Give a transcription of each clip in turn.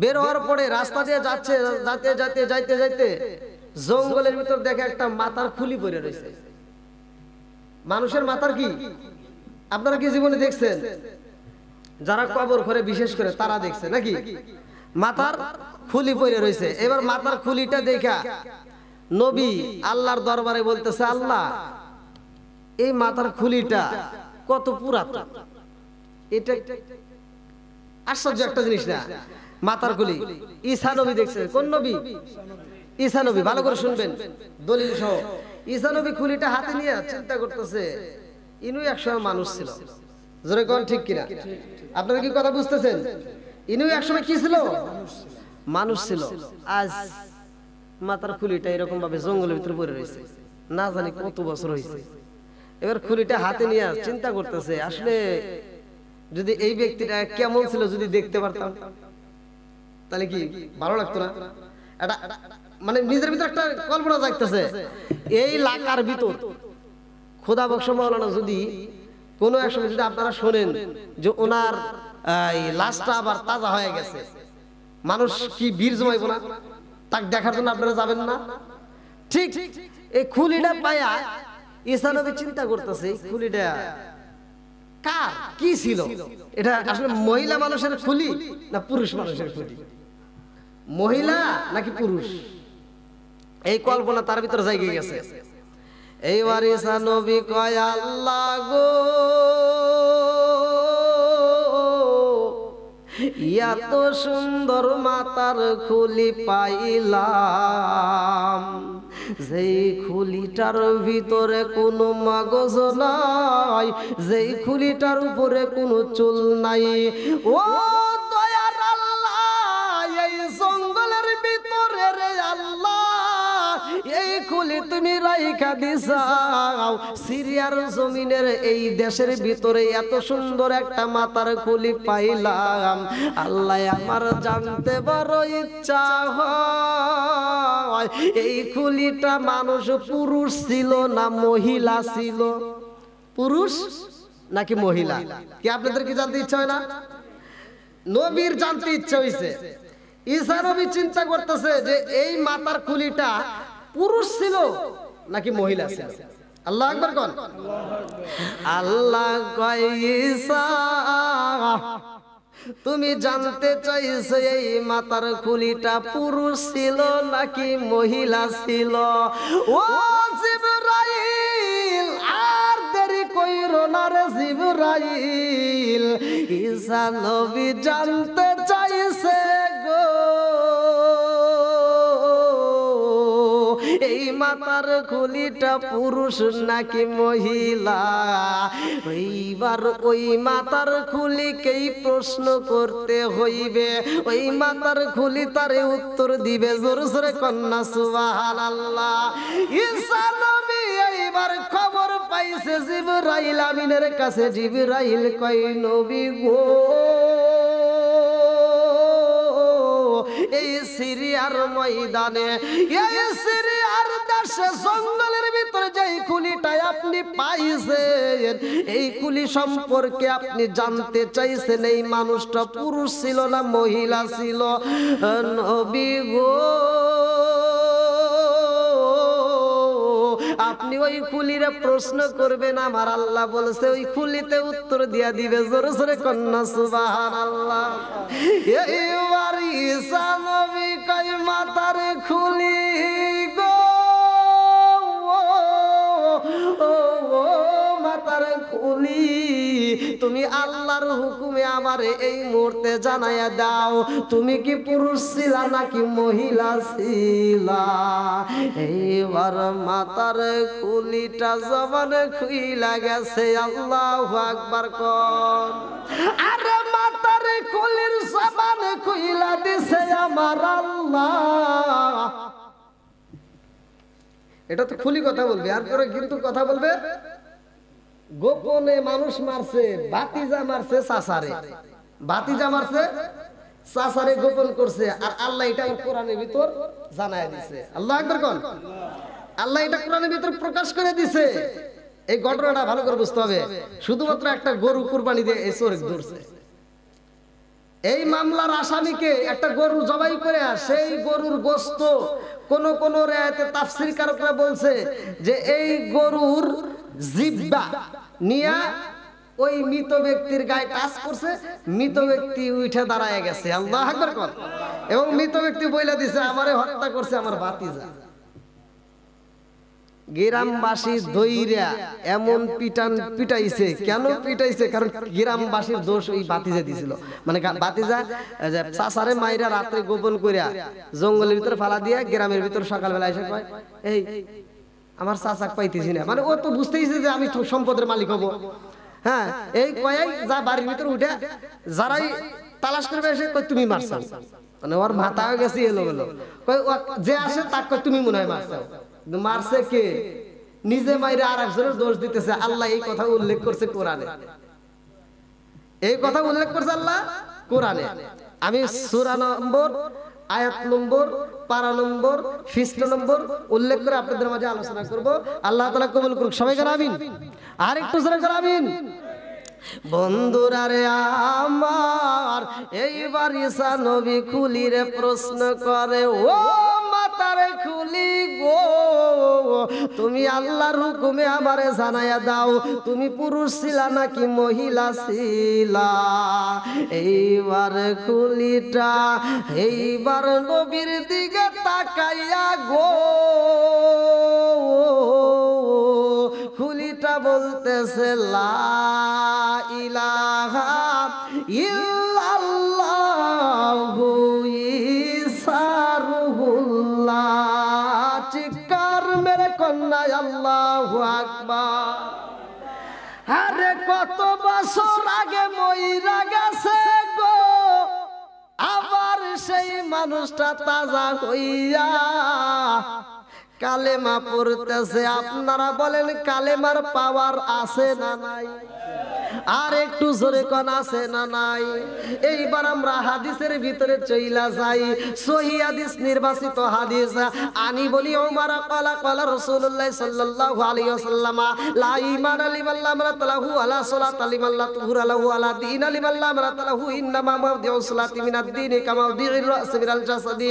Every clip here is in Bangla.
বের হওয়ার পরে রাস্তা দিয়ে যাচ্ছে যাতে যাতে যাইতে যাইতে জঙ্গলের ভিতর দেখে একটা মাথার খুলি পরে রয়েছে মানুষের মাথার কি আপনারা কি জীবনে দেখছেন যারা কবর করে বিশেষ করে তারা দেখছে নাকি মাথার খুলি পরে রয়েছে এবার মাথার খুলিটা দেখা নবী আল্লাহর দরবারে বলতেছে আল্লাহ এই মাথার খুলিটা কত পুরাতন এটা আশ্চর্য একটা জিনিস না মাতার গুলি ঈসা নবী দেখছে কোন নবী ঈসা নবী ভালো করে শুনবেন দলিল সহ ঈসা নবী খুলিটা হাতে নিয়ে চিন্তা করতেছে ইনু একসময় মানুষ ছিল জোরে কোন ঠিক কিনা আপনারা কি কথা বুঝতেছেন ইনু একসময় কি ছিল মানুষ ছিল আজ মাতার খুলিটা এরকম ভাবে জঙ্গলের ভিতরে পড়ে রয়েছে না জানি কত বছর হয়েছে এবার খুলিটা হাতে নিয়ে চিন্তা করতেছে আসলে যদি এই ব্যক্তিটা কেমন ছিল যদি দেখতে পারতাম তাহলে কি ভালো লাগতো না এটা মানে নিজের ভিতরে একটা কল্পনা যাইতেছে এই লাকার ভিতর খোদা বক্স মাওলানা যদি কোনো এক সময় যদি আপনারা শোনেন যে ওনার লাশটা আবার তাজা হয়ে গেছে মানুষ কি বীর জমাইব না তাকে দেখার জন্য আপনারা যাবেন না ঠিক এই খুলিটা পায়া ইসানবী চিন্তা করতেছে খুলিটা কার কি ছিল এটা আসলে মহিলা মানুষের খুলি না পুরুষ মানুষের খুলি মহিলা নাকি পুরুষ এই কল্পনা তার ভিতরে জায়গিয়ে গেছে এই ঈসা নবী কয় আল্লাহ গো এত সুন্দর মাতার খুলি পাইলাম যেই খুলিটার ভিতরে কোনো মগজ নাই যেই খুলিটার উপরে কোনো চুল নাই ও তুমি রাইখা দিছাও সিরিয়ার জমিনের এই দেশের ভিতরে এত সুন্দর একটা মাতার কুলি পাইলাম আল্লাহ আমার জানতে বড় ইচ্ছা হয় এই কুলিটা মানুষ পুরুষ ছিল না মহিলা ছিল পুরুষ নাকি মহিলা কি আপনাদের কি জানতে ইচ্ছা হয় না নবীর জানতে ইচ্ছা হয়েছে ঈসা চিন্তা করতেছে যে এই মাতার খুলিটা পুরুষ ছিল নাকি মহিলা ছিল আল্লাহ একবার কন আল্লাহ তুমি জানতে চাইছো এই মাতার খুলিটা পুরুষ ছিল নাকি মহিলা ছিল ও জিবরাইল আর দেরি কইরো না রে জিবরাইল ঈসা নবী জানতে মাতার খুলিটা পুরুষ নাকি মহিলা এইবার ওই মাতার খুলিকেই প্রশ্ন করতে হইবে ওই মাতার খুলি তারে উত্তর দিবে জোর জোরে কন্যা সুবাহান আল্লাহ এইবার খবর পাইছে জিবরাইল আমিনের কাছে জিবরাইল কই নবী গো এই সিরিয়ার ময়দানে এই সিরিয়া সে জঙ্গলের ভিতরে যে কুলিটাই আপনি পাইছেন এই কুলি সম্পর্কে আপনি জানতে চাইছেন এই মানুষটা পুরুষ ছিল না মহিলা ছিল নবী গো আপনি ওই কুলিরে প্রশ্ন করবেন আমার আল্লাহ বলছে ওই কুলিতে উত্তর দিয়া দিবে জোর জোরে কন্যা সুবাহান আল্লাহ এইবার ঈসা নবী কয় মাতার খুলি তুমি আল্লাহর হুকুমে আমার এই মুহূর্তে জানাইয়া দাও তুমি কি পুরুষ ছিলা নাকি মহিলা ছিলা এইবার মাতার কুলিটা জবান খুইলা গেছে আল্লাহ আকবার কর আরে মাতার কুলির জবান খুইলা দিছে আমার আল্লাহ এটা তো খুলি কথা বলবে আর পরে কিন্তু কথা বলবে গোপনে মানুষ মারছে বাতিজা মারছে সাসারে বাতিজা মারছে সাসারে গোপন করছে আর আল্লাহ এটা কোরআনের ভিতর জানাই দিছে আল্লাহ একবার কোন আল্লাহ এটা কোরআনের ভিতর প্রকাশ করে দিছে এই ঘটনাটা ভালো করে বুঝতে হবে শুধুমাত্র একটা গরু কুরবানি দিয়ে এই চোর ধরছে এই মামলার আসামিকে একটা গরু জবাই করে সেই গরুর গোস্ত কোন কোন রেয়াতে তাফসির কারকরা বলছে যে এই গরুর জিব্বা নিয়া ওই মৃত ব্যক্তির গায়ে টাচ করছে মৃত ব্যক্তি উঠে দাঁড়ায় গেছে আল্লাহ আকবর কর এবং মৃত ব্যক্তি বইলা দিছে আমারে হত্যা করছে আমার ভাতিজা গ্রামবাসী দইরা এমন পিটান পিটাইছে কেন পিটাইছে কারণ গ্রামবাসীর দোষ ওই বাতিজা দিছিল মানে বাতিজা সাসারে মাইরা রাত্রে গোপন করিয়া জঙ্গলের ভিতরে ফালা দিয়া গ্রামের ভিতরে সকালবেলা এসে কয় এই আমার চাচাক পাইতেছি না মানে ও তো বুঝতেইছে যে আমি সম্পদের মালিক হব হ্যাঁ এই কয়াই যা বাড়ির ভিতরে উঠে যারাই তালাশ করবে এসে কই তুমি মারছ মানে ওর মাথা হয়ে গেছে এলো গেলো কই যে আসে তাক কই তুমি মনে হয় মারছ মারছে কে নিজে মাইরে আর একজনের দোষ দিতেছে আল্লাহ এই কথা উল্লেখ করছে কোরআনে এই কথা উল্লেখ করছে আল্লাহ কোরআনে আমি সুরা নম্বর আয়াত নম্বর পারা নম্বর খ্রিস্ট নম্বর উল্লেখ করে আপনাদের মাঝে আলোচনা করব আল্লাহ তালা কবুল করুক সবাই জানাবিন আর একটু সবাই বন্ধুরা রে আমার এইবার ঈশা নবী খুলির প্রশ্ন করে ও মাতারে খুলি গো তুমি আল্লাহর হুকুমে আমারে জানাইয়া দাও তুমি পুরুষ ছিলা নাকি মহিলা ছিলা এইবার খুলিটা এইবার নবীর দিকে তাকাইয়া গো খুলিটা বলতেছে লা আরে কত বছর আগে গেছে গো আবার সেই মানুষটা তাজা হইয়া কালেমা পড়তেছে আপনারা বলেন কালেমার পাওয়ার আছে না নাই আর একটু জোরে কন আছে না নাই এইবার আমরা হাদিসের ভিতরে চইলা যাই সহি হাদিস নির্বাচিত হাদিস আনি বলি ওমারা কলা কলা রসুল্লাহ সাল্লাল্লাহু আলাইহি ওয়াসাল্লাম লা ঈমান লিমাল্লাহ মারাতালাহু আলা সালাত লিমাল্লাহ তুহুরা লাহু আলা দীন লিমাল্লাহ মারাতালাহু ইন্নামা মাউদিউ সালাতি মিনাদ দীন কামা মাউদিউর রাস মিনাল জাসাদি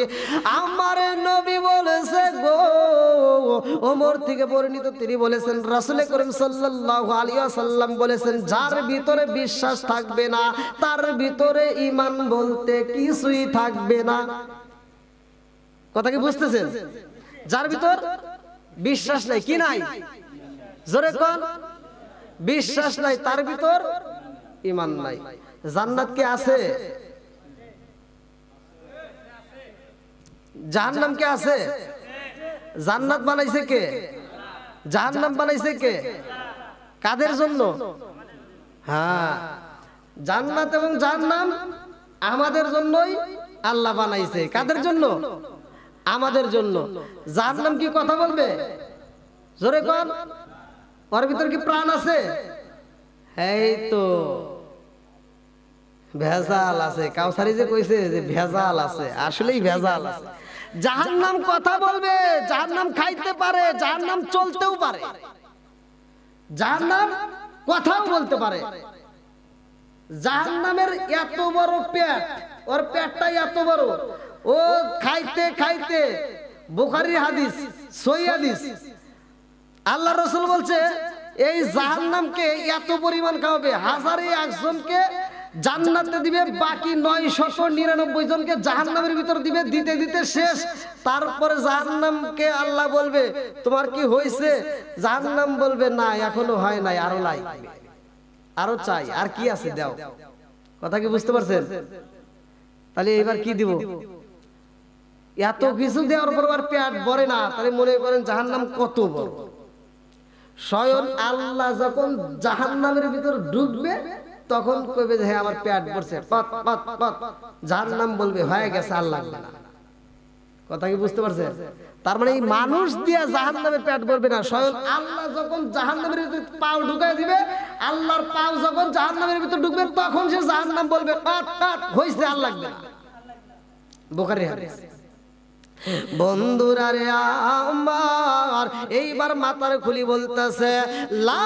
আমার নবী বলেছে গো ওমর থেকে বর্ণিত তিনি বলেছেন রাসূল করিম সাল্লাল্লাহু আলাইহি ওয়াসাল্লাম বলেছেন যার ভিতরে বিশ্বাস থাকবে না তার ভিতরে ইমান বলতে কিছুই থাকবে না কথা কি বুঝতেছেন যার ভিতর বিশ্বাস নাই কি নাই জোরে কন বিশ্বাস নাই তার ভিতর ইমান নাই জান্নাত কি আছে জাহান্নাম কি আছে জান্নাত বানাইছে কে জাহান্নাম বানাইছে কে কাদের জন্য হ্যাঁ জান্নাত এবং জাহান্নাম আমাদের জন্যই আল্লাহ বানাইছে কাদের জন্য আমাদের জন্য জাহান্নাম কি কথা বলবে জোরে কর ওর ভিতর কি প্রাণ আছে এই তো ভেজাল আছে কাউসারি যে কইছে যে ভেজাল আছে আসলেই ভেজাল আছে জাহান্নাম নাম কথা বলবে জাহান্নাম নাম খাইতে পারে জাহান্নাম নাম চলতেও পারে জাহান্নাম নাম কথাও বলতে পারে জাহান নামের এত বড় পেট ওর পেটটা এত বড় ও খাইতে খাইতে বুখারি হাদিস সই হাদিস আল্লাহ রসুল বলছে এই জাহান নামকে এত পরিমাণ খাওয়াবে হাজারে একজনকে জান্নাতে দিবে বাকি নয় নিরানব্বই জনকে জাহান নামের ভিতর দিবে দিতে দিতে শেষ তারপরে জাহান্নামকে আল্লাহ বলবে তোমার কি হয়েছে জাহান্নাম বলবে না এখনো হয় নাই আরো লাই আরো চাই আর কি আছে দাও কথা কি বুঝতে পারছেন তাহলে এবার কি দিব এত কিছু দেওয়ার পর আর পেট ভরে না তাহলে মনে করেন জাহান্নাম কত বড় স্বয়ং আল্লাহ যখন জাহান্নামের ভিতর ডুববে তখন কবে যে আমার পেট পড়ছে পত পত পত যার নাম বলবে হয়ে গেছে আর লাগবে না কথা কি বুঝতে পারছে তার মানে এই মানুষ দিয়ে জাহান নামে পেট ভরবে না স্বয়ং আল্লাহ যখন জাহান নামের ভিতরে পাও ঢুকাই দিবে আল্লাহর পাও যখন জাহান নামের ভিতরে ঢুকবে তখন সে জাহান নাম বলবে হয়েছে আর লাগবে না বোকারি বন্ধুরা রে আমার এইবার মাতার খুলি বলতেছে লা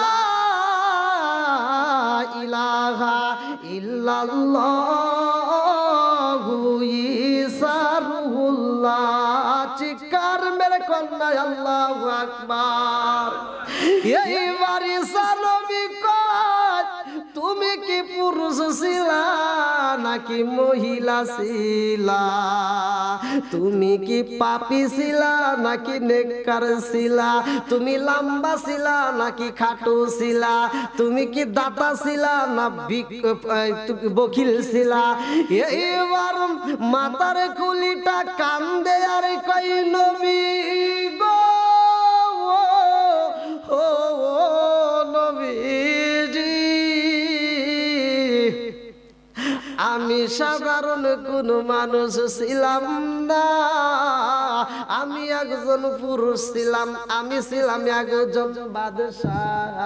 ইলাহা ইল্লাল্লাহু ইসারুল্লাহ চিকার মেরে কন্যা আল্লাহু আকবার এই পুরুষ শিলা নাকি মহিলা শিলা তুমি কি পাপি শিলা নাকি নেকর শিলা তুমি লম্বা শিলা নাকি খাটো শিলা তুমি কি দাতা শিলা না বকিল ছিলা এবার মাতার কুলিটা কান্দে আর কই নবী গো ও আমি সাধারণ কোনো মানুষ ছিলাম না আমি একজন পুরুষ ছিলাম আমি ছিলাম একজন বাদশাহ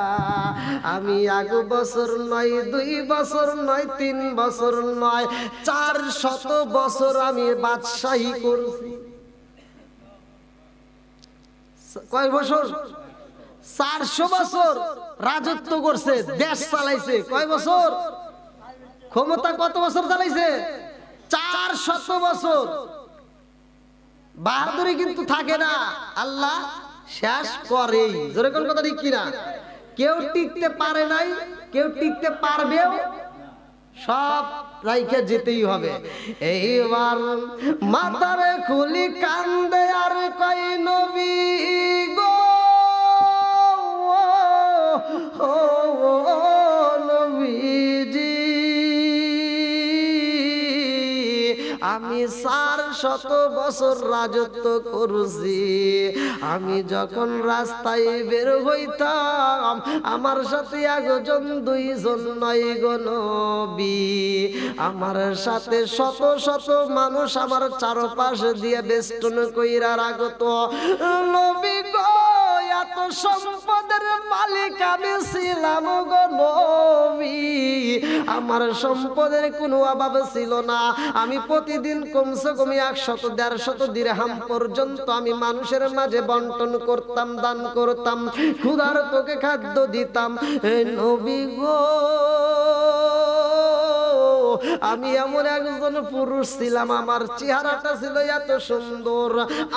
আমি এক বছর নয় দুই বছর নয় তিন বছর নয় চার শত বছর আমি বাদশাহী করছি কয় বছর চারশো বছর রাজত্ব করছে দেশ চালাইছে কয় বছর ক্ষমতা কত বছর চালাইছে চার শত বছর বাহাদুরি কিন্তু থাকে না আল্লাহ শেষ করে কথা ঠিক কিনা কেউ টিকতে পারে নাই কেউ টিকতে পারবেও সব রাইখে যেতেই হবে এইবার মাতার খুলি কান্দে আর কই নবী গো ও আমি চার শত বছর রাজত্ব করছি আমি যখন রাস্তায় বের হইতাম আমার সাথে একজন দুইজন নয় গণবি আমার সাথে শত শত মানুষ আমার চারপাশ দিয়ে বেষ্টন কইরা রাগত নবী গো এত সম্পদের মালিক আমি ছিলাম গো আমার সম্পদের কোনো অভাব ছিল না আমি প্রতিদিন কমসে কম একশত দেড়শত দিরহাম পর্যন্ত আমি মানুষের মাঝে বন্টন করতাম দান করতাম ক্ষুধার তোকে খাদ্য দিতাম নবী গো আমি এমন একজন পুরুষ ছিলাম আমার চেহারাটা ছিল এত সুন্দর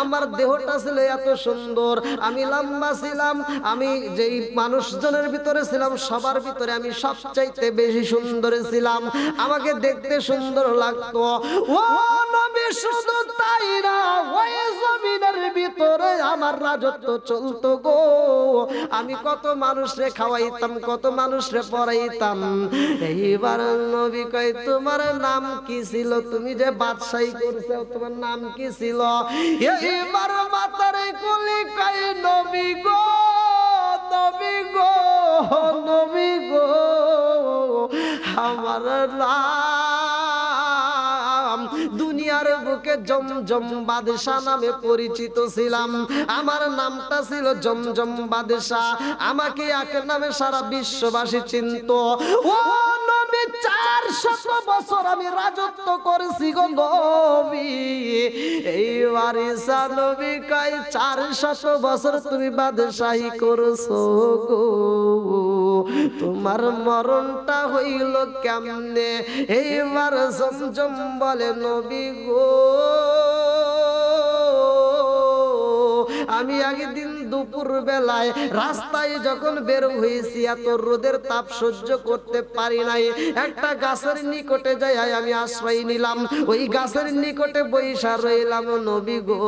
আমার দেহটা ছিল এত সুন্দর আমি লম্বা ছিলাম আমি যেই মানুষজনের ভিতরে ছিলাম সবার ভিতরে আমি সবচাইতে বেশি সুন্দর ছিলাম আমাকে দেখতে সুন্দর লাগতো ও নবী শুধু তাই না ওই জমিনের ভিতরে আমার রাজত্ব চলতো গো আমি কত মানুষরে খাওয়াইতাম কত মানুষরে পড়াইতাম এইবার নবী কয় তোমার নাম কি ছিল তুমি যে বাদশাহী করছো তোমার নাম কি ছিল এইবার মাতার কলি কাই নবী গো নবী গো নবী গো আমার নাম দুনিয়ার বুকে জমজম বাদশাহ নামে পরিচিত ছিলাম আমার নামটা ছিল জমজম বাদশাহ আমাকে এক নামে সারা বিশ্ববাসী চিনত ও চার শত বছর আমি রাজত্ব করেছি গো নবী চার শত বছর তুমি বাদশাহী করছো গো তোমার মরণটা হইল কেমনে এইবার জমজম বলে নবী গো আমি আগে দিন দুপুর বেলায় রাস্তায় যখন বের হয়েছি এত রোদের তাপ সহ্য করতে পারি নাই একটা গাছের নিকটে যাই আমি আশ্রয় নিলাম ওই গাছের নিকটে বৈশা রইলাম নবী গো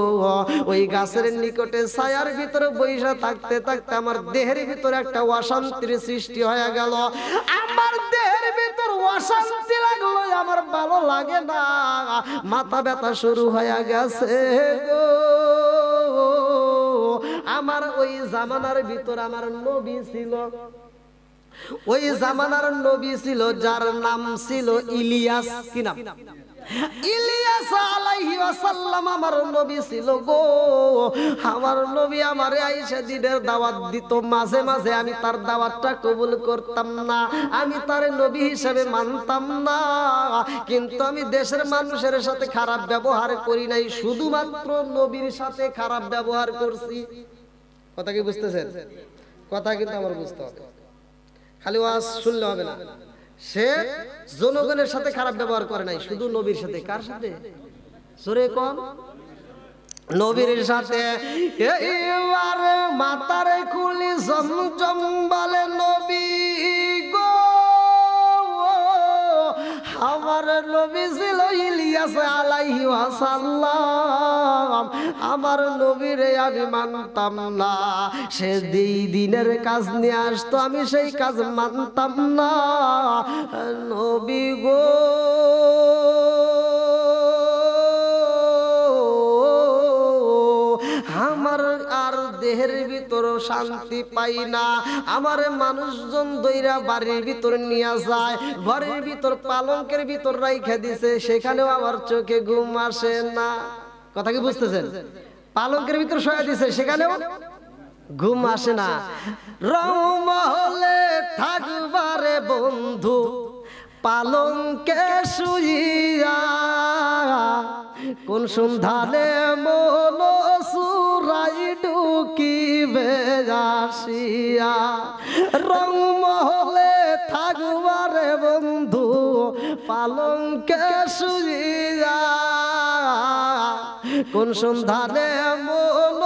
ওই গাছের নিকটে ছায়ার ভিতরে বৈশা থাকতে থাকতে আমার দেহের ভিতরে একটা অশান্তির সৃষ্টি হয়ে গেল আমার দেহের ভিতর অশান্তি লাগলো আমার ভালো লাগে না মাথা ব্যথা শুরু হয়ে গেছে গো আমার ওই জামানার ভিতর আমার নবী ছিল ওই জামানার নবী ছিল যার নাম ছিল ইলিয়াস কি নাম আমার আমার দাওয়াত মাঝে মাঝে আমি তার দাওয়াতটা কবুল করতাম না আমি তার নবী হিসেবে মানতাম না কিন্তু আমি দেশের মানুষের সাথে খারাপ ব্যবহার করি নাই শুধুমাত্র নবীর সাথে খারাপ ব্যবহার করছি কথা কি বুঝতেছেন কথা কিন্তু আমার বুঝতে হবে খালি ওয়াজ শুনলে হবে না সে জনগণের সাথে খারাপ ব্যবহার করে নাই শুধু নবীর সাথে কার সাথে সরে কম নবীর সাথে এইবার মাতারে খুলি জমজম বলে নবী আমার নবী ছিল ইলিয়াস আলাইহি ওয়াসাল্লাম আমার নবীর আমি মানতাম না সে দুই দিনের কাজ নিয়ে আসতো আমি সেই কাজ মানতাম না নবী গো আমার আর দেহের ভিতরও শান্তি পাই না আমার মানুষজন দইরা বাড়ির ভিতর নিয়ে যায় ঘরের ভিতর পালঙ্কের ভিতর রাইখা দিছে সেখানেও আমার চোখে ঘুম আসে না কথা কি বুঝতেছেন পালঙ্কের ভিতর শোয়া দিছে সেখানেও ঘুম আসে না রমহলে থাকবারে বন্ধু কে শুইয়া কোন সন্ধানে মন সুরাই ডুকিবে আসিয়া রং মহলে থাকবারে বন্ধু পালঙ্কে শুইয়া কোন সন্ধানে মন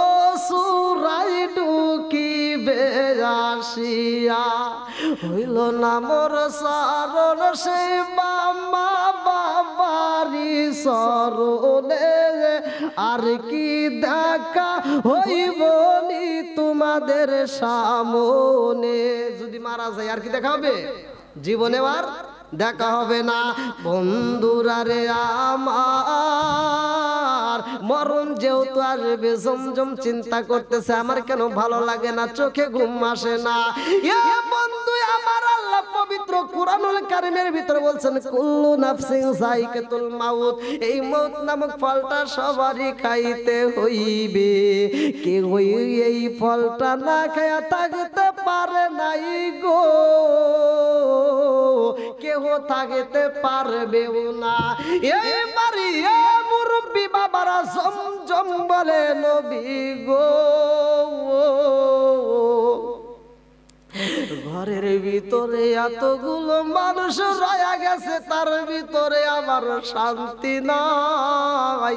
সুরাই ডুকিবে আসিয়া হইল না মোর সারণ সেই মামা বাবারি সরণে আর কি দেখা হইব নি তোমাদের সামনে যদি মারা যায় আর কি দেখা হবে জীবনে আর দেখা হবে না বন্ধুরা রে আমার আমার মরণ যেহেতু আসবে জমজম চিন্তা করতেছে আমার কেন ভালো লাগে না চোখে ঘুম আসে না বন্ধু আমার আল্লাহ পবিত্র কোরআনুল কারিমের ভিতরে বলছেন কুল্লু নাফসিং মাউত এই নামক ফলটা সবারই খাইতে হইবে এই ফলটা না খায়া থাকতে পারে নাই গো কেহ থাকতে পারবেও না এই বাড়ি মুরব্বী বাবারা জমজম বলে নবী গো ঘরের ভিতরে এতগুলো মানুষ রয়া গেছে তার ভিতরে আমার শান্তি নাই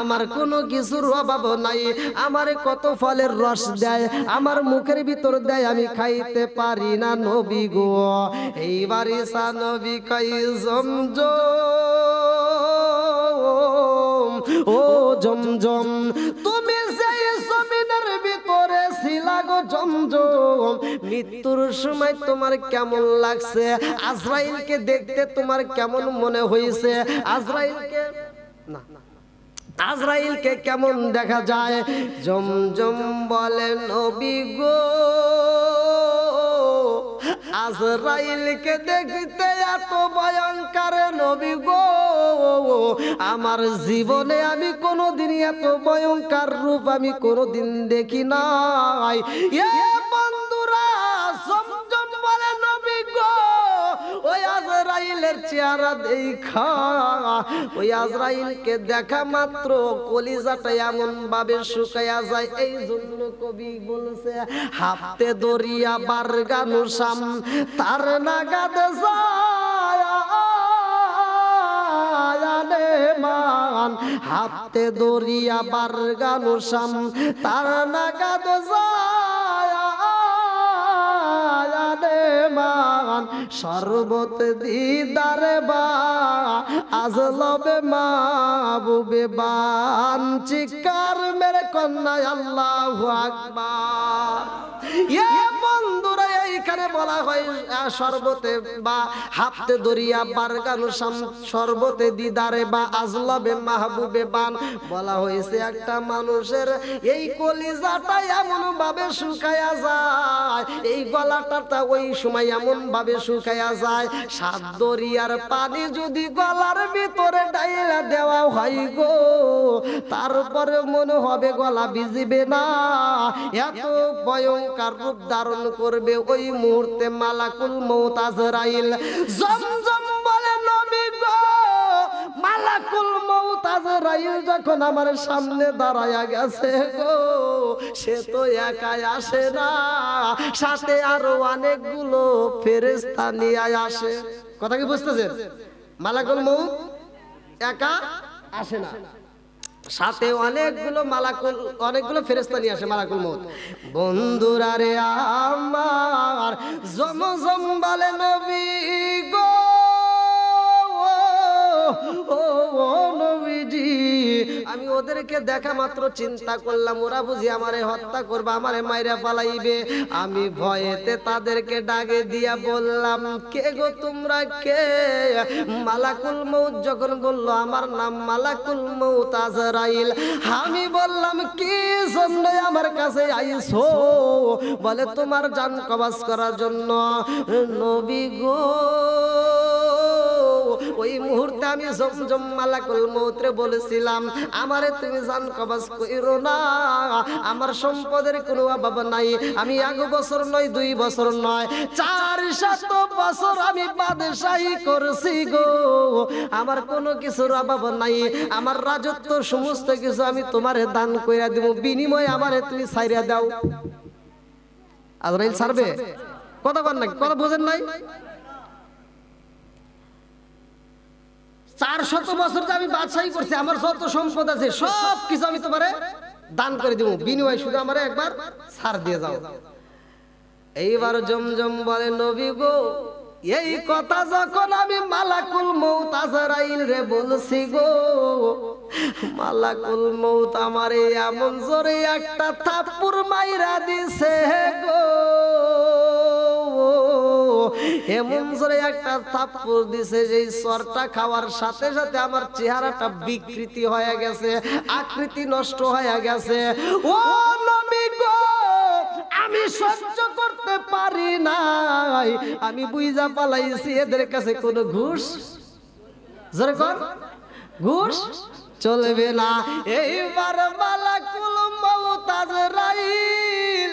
আমার কোনো কিছুর অভাব নাই আমার কত ফলের রস দেয় আমার মুখের ভিতর দেয় আমি খাইতে পারি না নবী গো এইবারে সা নবী কাই জমজম ও জমজম তুমি সেই জমিনের ভিতরে ছিলা গো জমজম মৃত্যুর সময় তোমার কেমন লাগছে আজরাইলকে দেখতে তোমার কেমন মনে হয়েছে আজরাইলকে না না আজরাইলকে কেমন দেখা যায় জমজম বলেন নবী গো আজরাইলকে দেখতে এত ভয়ঙ্কর নবী গো আমার জীবনে আমি কোনোদিন এত ভয়ঙ্কর রূপ আমি কোনোদিন দেখি নাই আজরাইলের চেহারা দেখা ওই আজরাইলকে দেখা মাত্র কলিজাটা এমন ভাবে শুকাইয়া যায় এই জন্য কবি বলছে হাফতে দরিয়া বারগানু শাম তার নাগাদ মান হাতে দরিয়া বারগানু শাম তার নাগাদ যায় সর্বত দিদারে বা আজলবে মা বান চিকার মেরে কন্যা আল্লাহ আকবার এখানে বলা হয় শরবতে বা হাফতে দরিয়া বারগানু শরবতে দিদারে বা আজলাবে মাহবুবে বান বলা হয়েছে একটা মানুষের এই কলিজাটা এমন ভাবে শুকায়া যায় এই গলাটাটা ওই সময় এমন ভাবে শুকায়া যায় সাত দরিয়ার পানি যদি গলার ভিতরে ডাইলা দেওয়া হয় গো তারপরে মনে হবে গলা বিজিবে না এত ভয়ঙ্কার রূপ ধারণ করবে ওই মুহূর্তে মালাকুল মৌতাজরাইল জমজম বলে নবী গো মালাকুল রাইল যখন আমার সামনে দাঁড়ায়া গেছে গো সে তো একাই আসে না সাথে আরো অনেকগুলো ফেরেস্তা নিয়ে আসে কথা কি বুঝতেছেন মালাকুল মৌ একা আসে না সাথে অনেকগুলো মালাকুল অনেকগুলো ফেরেস্তা নিয়ে আসে মালাকুল মত বন্ধুরা রে আমার জম জম বলে নবী গো আমি ওদেরকে দেখা মাত্র চিন্তা করলাম ওরা বুঝি আমারে হত্যা করবে আমারে মাইরা পালাইবে আমি ভয়েতে তাদেরকে ডাকে দিয়া বললাম কে গো তোমরা কে মালাকুল মৌত যখন বলল আমার নাম মালাকুল মৌত আজরাইল আমি বললাম কি জন্য আমার কাছে আইছো বলে তোমার জান কবাস করার জন্য নবী গো ওই মুহূর্তে আমি জমজম মালাকুল মৌত্রে বলেছিলাম আমারে তুমি জান কবাস কইরো না আমার সম্পদের কোনো অভাব নাই আমি এক বছর নয় দুই বছর নয় চার শত বছর আমি বাদশাহী করছি গো আমার কোনো কিছুর অভাব নাই আমার রাজত্ব সমস্ত কিছু আমি তোমারে দান কইরা দেব বিনিময়ে আমারে তুমি ছাইরা দাও আজরাইল সারবে কথা বল নাকি কথা বোঝেন নাই চার শত বছর যে আমি বাদশাহি করছি আমার যত সম্পদ আছে সব কিছু আমি তোমারে দান করে দিব বিনিময় শুধু আমার একবার সার দিয়ে যাও এইবার জমজম বলে নবী গো এই কথা যখন আমি মালাকুল মৌত রে বলছি গো মালাকুল মৌত আমার এমন জোরে একটা থাপুর মাইরা দিছে গো এমন জোরে একটা থাপ্পড় দিছে যে সরটা খাওয়ার সাথে সাথে আমার চেহারাটা বিকৃতি হয়ে গেছে আকৃতি নষ্ট হয়ে গেছে ও নবী গো আমি সহ্য করতে পারি নাই আমি বুইজা পালাইছি এদের কাছে কোনো ঘুষ জোরে কর ঘুষ চলবে না এইবার মালাকুল মমতাজ রাইল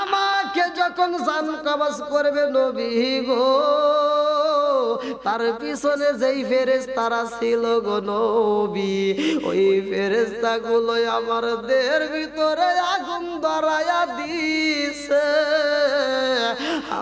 আমাকে যখন জান কবজ করবে নবী গো তার পিছনে যেই ফেরেস তারা ছিল গো ওই ফেরেস্তা গুলো আমার দেহের ভিতরে আগুন ধরাইয়া দিছে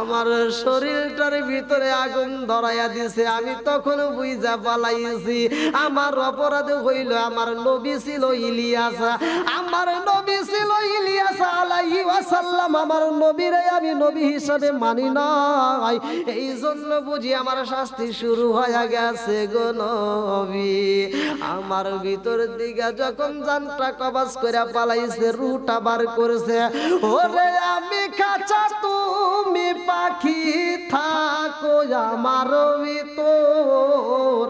আমার শরীরটার ভিতরে আগুন ধরাইয়া দিছে আমি তখন বুঝা পালাইছি আমার অপরাধ হইল আমার নবী ছিল ইলিয়াসা আমার নবী ছিল ইলিয়াসা আলাইহি ওয়াসাল্লাম আমার নবীরে আমি নবী হিসাবে মানি নাই এই জন্য বুঝি আমার শাস্তি শুরু হয়ে গেছে গো নবী আমার ভিতর দিকে যখন জানটা কবাস করে পালাইছে রুটা বার করেছে ওরে আমি কাঁচা তুমি পাখি থাকো আমার ভিতর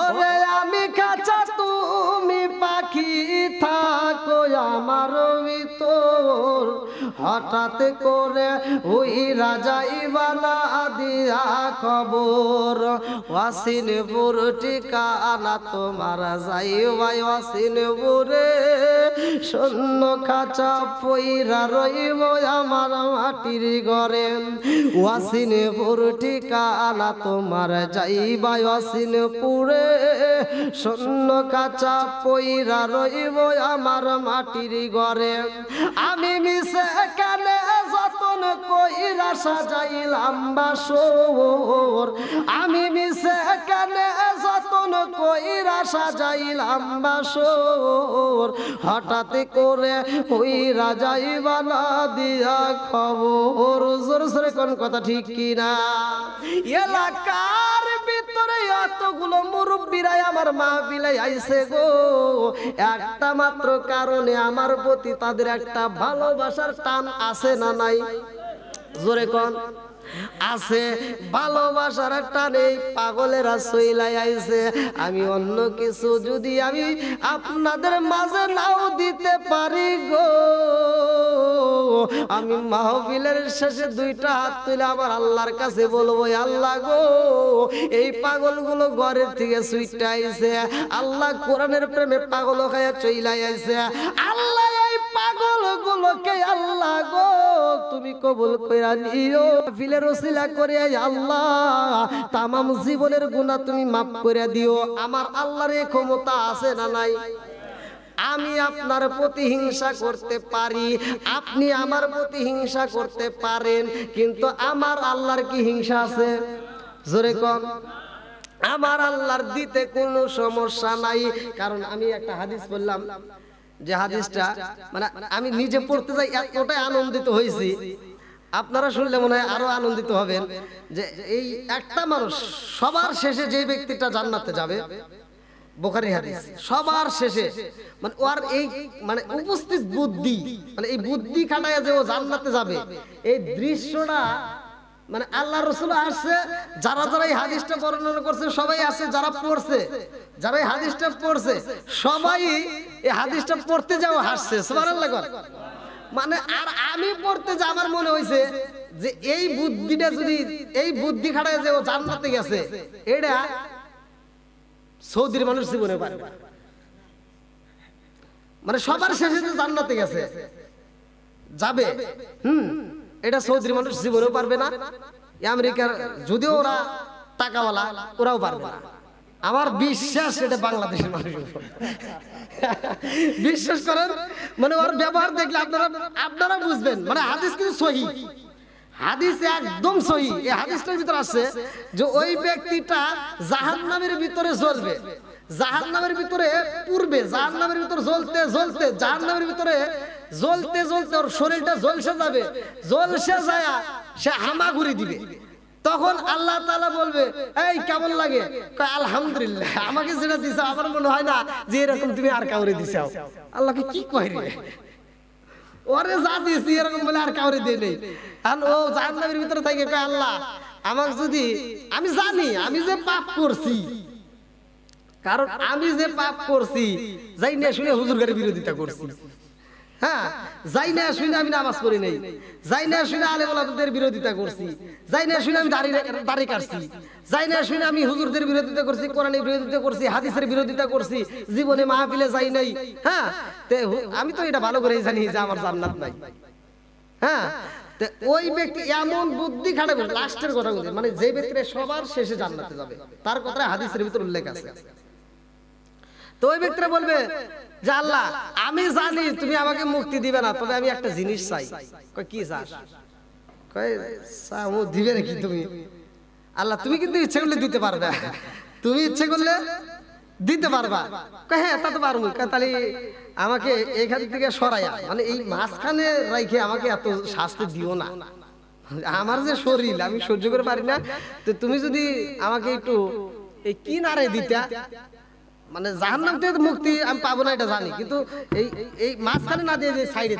ওরে আমি কাঁচা তুমি পাখি থাকো আমার ভিতর হঠাৎ করে ওই রাজা ইবানা দিয়া খবর ওয়াসিনপুর ঠিকানা তোমার যাই ভাই ওয়াসিনপুরে শূন্য খাঁচা পইরা রইব আমার মাটির ঘরে ওয়াসিনপুর ঠিকানা তোমার যাই ভাই ওয়াসিনপুরে শূন্য খাঁচা পইরা রইব রইব আমার মাটির ঘরে আমি মিশে কানে যতন কইরা সাজাইলাম বাসর আমি মিশে কানে যতন কইরা সাজাইলাম বাসর হঠাৎ করে ওই রাজাইবালা দিয়া খবর জোর জোরে কোন কথা ঠিক কিনা এলাকার ভিতরে এতগুলো মুরব্বীরাই আমার মা বিলাই আইসে গো এক একটা মাত্র কারণে আমার প্রতি তাদের একটা ভালোবাসার টান আছে না নাই জোরে কন আছে ভালোবাসার টানে পাগলেরা সইলাই আইছে আমি অন্য কিছু যদি আমি আপনাদের মাঝে নাও দিতে পারি গো আমি মাহফিলের শেষে দুইটা হাত তুলে আমার আল্লাহর কাছে বলবো আল্লাহ গো এই পাগলগুলো ঘরের থেকে সুইটটা আইছে আল্লাহ কোরআনের প্রেমে পাগল খাইয়া চইলাই আইছে আল্লাহ আল্লাহ গো তুমি কবুল কইরা নিও ফিলের ওসিলা করে আল্লাহ জীবনের গুণা তুমি মাফ করে দিও আমার আল্লাহর ক্ষমতা আছে না নাই আমি আপনার প্রতি হিংসা করতে পারি আপনি আমার প্রতি হিংসা করতে পারেন কিন্তু আমার আল্লাহর কি হিংসা আছে জোরে কন আমার আল্লাহর দিতে কোনো সমস্যা নাই কারণ আমি একটা হাদিস বললাম যে হাদিসটা মানে আমি নিজে পড়তে যাই এতটাই আনন্দিত হয়েছি আপনারা শুনলে মনে হয় আরো আনন্দিত হবেন যে এই একটা মানুষ সবার শেষে যে ব্যক্তিটা জান্নাতে যাবে বোখারি হাদিস সবার শেষে মানে ওর এই মানে উপস্থিত বুদ্ধি মানে এই বুদ্ধি খাটায় যে ও জান্নাতে যাবে এই দৃশ্যটা মানে আল্লাহ রসুল আসছে যারা যারা এই হাদিসটা বর্ণনা করছে সবাই আছে যারা পড়ছে যারা এই হাদিসটা পড়ছে সবাই এই হাদিসটা পড়তে যাও হাসছে মানে আর আমি পড়তে যে আমার মনে হয়েছে যে এই বুদ্ধিটা যদি এই বুদ্ধি খাটায় যে ও জান্নাতে গেছে এটা সৌদির মানুষ জীবনে পারে মানে সবার শেষে যে জান্নাতে গেছে যাবে হুম এটা সৌদির মানুষ জীবনেও পারবে না আমেরিকার যদিও ওরা টাকাওয়ালা ওরাও পারবে না আমার বিশ্বাস এটা বাংলাদেশের মানুষ বিশ্বাস করেন মানে ওর ব্যবহার দেখলে আপনারা আপনারা বুঝবেন মানে হাদিস কিন্তু সহি হাদিস একদম সহি এই হাদিসটার ভিতরে আছে যে ওই ব্যক্তিটা জাহান নামের ভিতরে জ্বলবে জাহান নামের ভিতরে পূর্বে জাহান নামের ভিতরে জ্বলতে জ্বলতে জাহান নামের ভিতরে জ্বলতে জ্বলতে ওর শরীরটা জলসে যাবে জলসে যায় সে হামাগুড়ি দিবে তখন আল্লাহ তালা বলবে এই কেমন লাগে আলহামদুলিল্লাহ আমাকে যেটা দিছো আমার মনে হয় না যে এরকম তুমি আর কাউরে দিছাও আল্লাহকে কি কয় রে ওরে যা দিয়েছি এরকম বলে আর কাউরে দিয়ে নেই ও জাহান্নামের ভিতরে থাকে কয় আল্লাহ আমার যদি আমি জানি আমি যে পাপ করছি কারণ আমি যে পাপ করছি যাই না শুনে হুজুর গাড়ি বিরোধিতা করছি হ্যাঁ যাই না আমি নামাজ পড়ি নাই আলে বিরোধিতা করছি আমি হুজুরদের বিরোধিতা বিরোধিতা হাদিসের বিরোধিতা করছি জীবনে মাহফিলে যাই নাই হ্যাঁ আমি তো এটা ভালো করে জানি যে আমার জান্নাত নাই হ্যাঁ ওই ব্যক্তি এমন বুদ্ধি খাটাবে লাস্টের কথা মানে যে ব্যক্তিরা সবার শেষে জান্নাতে যাবে তার কথা হাদিসের ভিতরে উল্লেখ আছে তো ওই ব্যক্তিরা বলবে যে আল্লাহ আমি জানি তুমি আমাকে মুক্তি দিবে না তবে আমি একটা জিনিস চাই কি চাস দিবে নাকি তুমি আল্লাহ তুমি কিন্তু ইচ্ছে করলে দিতে পারবে তুমি ইচ্ছে করলে দিতে পারবা হ্যাঁ তা তো পারবো তাহলে আমাকে এখান থেকে সরাইয়া মানে এই মাঝখানে রাইখে আমাকে এত শাস্তি দিও না আমার যে শরীর আমি সহ্য করে পারি না তো তুমি যদি আমাকে একটু এই কিনারে দিতা মানে নাম থেকে মুক্তি আমি পাবো না এটা জানি কিন্তু এই এই মাঝখানে না দিয়ে যে সাইডে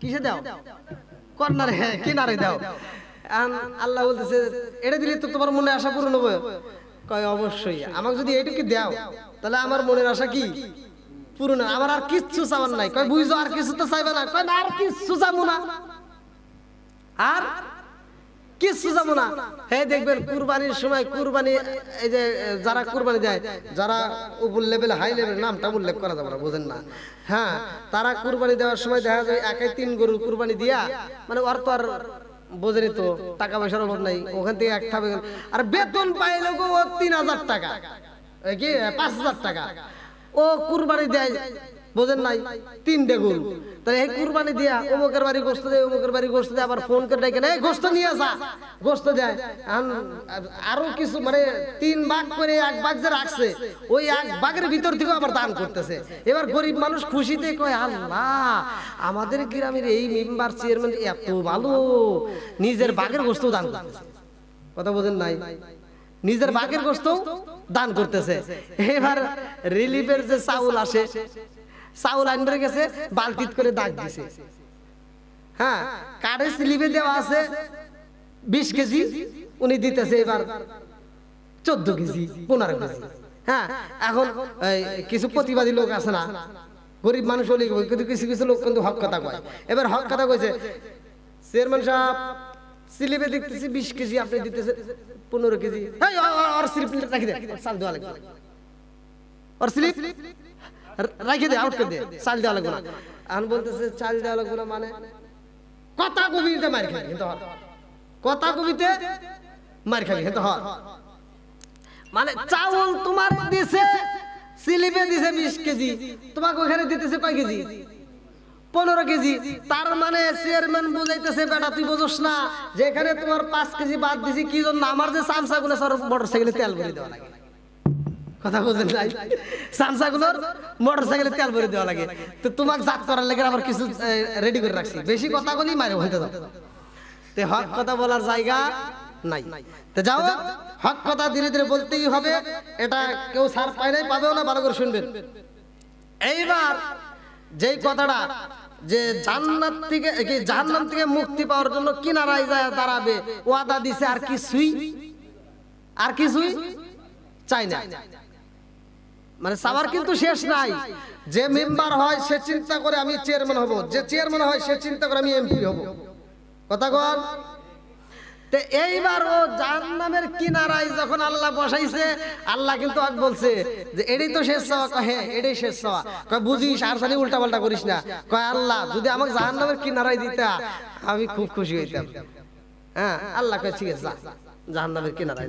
কিসে দাও কর্নারে কিনারে দাও আল্লাহ বলতেছে এটা দিলে তো তোমার মনে আশা পূরণ হবে কয় অবশ্যই আমাকে যদি এইটুকু দাও তাহলে আমার মনের আশা কি পূরণ আমার আর কিচ্ছু চাওয়ার নাই কয় বুঝো আর কিছু তো চাইবে না কয় না আর কিচ্ছু চাবো না আর কিচ্ছু যাবো না সময় কুরবানি যারা কুরবানি দেয় যারা হ্যাঁ, তারা কুরবানি দেওয়ার সময় দেখা যায় একাই তিন গরুর কুরবানি দিয়া মানে ওর তো আর টাকা পয়সার অভাব নাই ওখান থেকে আর বেতন পাইলে তিন হাজার টাকা পাঁচ হাজার টাকা ও কুরবানি দেয় বোঝেন নাই তিনটে গরু তাহলে এই কুরবানি দিয়া অমুকের বাড়ি গোস্ত দেয় অমুকের বাড়ি গোস্ত দেয় আবার ফোন করে ডাকেন এই গোস্ত নিয়ে যা গোস্ত দেয় আরো কিছু মানে তিন বাগ করে এক বাগ যে রাখছে ওই এক বাগের ভিতর থেকে আবার দান করতেছে এবার গরিব মানুষ খুশিতে কয় আল্লাহ আমাদের গ্রামের এই মেম্বার চেয়ারম্যান এত ভালো নিজের বাগের গোস্ত দান করতেছে কথা বোঝেন নাই নিজের বাগের গোস্ত দান করতেছে এবার রিলিফের যে চাউল আসে চাউল আনবার গেছে বালতিত করে দাগ দিছে হ্যাঁ কারে স্লিপে দেওয়া আছে বিশ কেজি উনি দিতেছে এবার চোদ্দ কেজি পনেরো কেজি হ্যাঁ এখন কিছু প্রতিবাদী লোক আছে না গরিব মানুষ হলে কিন্তু কিছু কিছু লোক কিন্তু হক কথা কয় এবার হক কথা কইছে চেয়ারম্যান সাহেব স্লিপে দেখতেছি বিশ কেজি আপনি দিতেছে পনেরো কেজি আর স্লিপ রাখি দেয় চাল দেওয়া লাগবে আর স্লিপ রাখে দে আউট করে দে চাল দেওয়া লাগবে না এখন বলতেছে চাল দেওয়া লাগবে না মানে কথা কবিতে মার খাবি কিন্তু কথা কবিতে মার খাবি কিন্তু হর মানে চাউল তোমার দিছে সিলিপে দিছে বিশ কেজি তোমাকে ওখানে দিতেছে কয় কেজি পনেরো কেজি তার মানে চেয়ারম্যান বুঝাইতেছে বেটা তুই বুঝোস না যেখানে তোমার পাঁচ কেজি বাদ দিছি কি জন্য আমার যে চামচা গুলো মোটরসাইকেলে তেল ভরে দেওয়া লাগে কথা বোঝেন নাই সানসাগুলোর মোটর সাইকেলে তেল ভরে দেওয়া লাগে তো তোমাকে জাত করার লাগে আবার কিছু রেডি করে রাখছি বেশি কথা বলি মারে বলতে দাও তে হক কথা বলার জায়গা নাই তো যাও হক কথা ধীরে ধীরে বলতেই হবে এটা কেউ সার পায় নাই পাবেও না ভালো করে শুনবেন এইবার যেই কথাটা যে জান্নাত থেকে কি জাহান্নাম থেকে মুক্তি পাওয়ার জন্য কিনারায় যায় দাঁড়াবে ওয়াদা দিছে আর কিছুই আর কিছুই চাই না মানে সাবার কিন্তু শেষ নাই যে মেম্বার হয় সে চিন্তা করে আমি চেয়ারম্যান হব যে চেয়ারম্যান হয় সে চিন্তা করে আমি এমপি হব কথা কর এইবার ও জাহান নামের কিনারায় যখন আল্লাহ বসাইছে আল্লাহ কিন্তু আজ বলছে যে এটাই তো শেষ হওয়া কয় হ্যাঁ এটাই শেষ হওয়া কয় বুঝিস আর সানি উল্টা পাল্টা করিস না কয় আল্লাহ যদি আমাকে জাহান নামের কিনারায় দিতা আমি খুব খুশি হইতাম হ্যাঁ আল্লাহ কয় ঠিক আছে জাহান নামের কিনারায়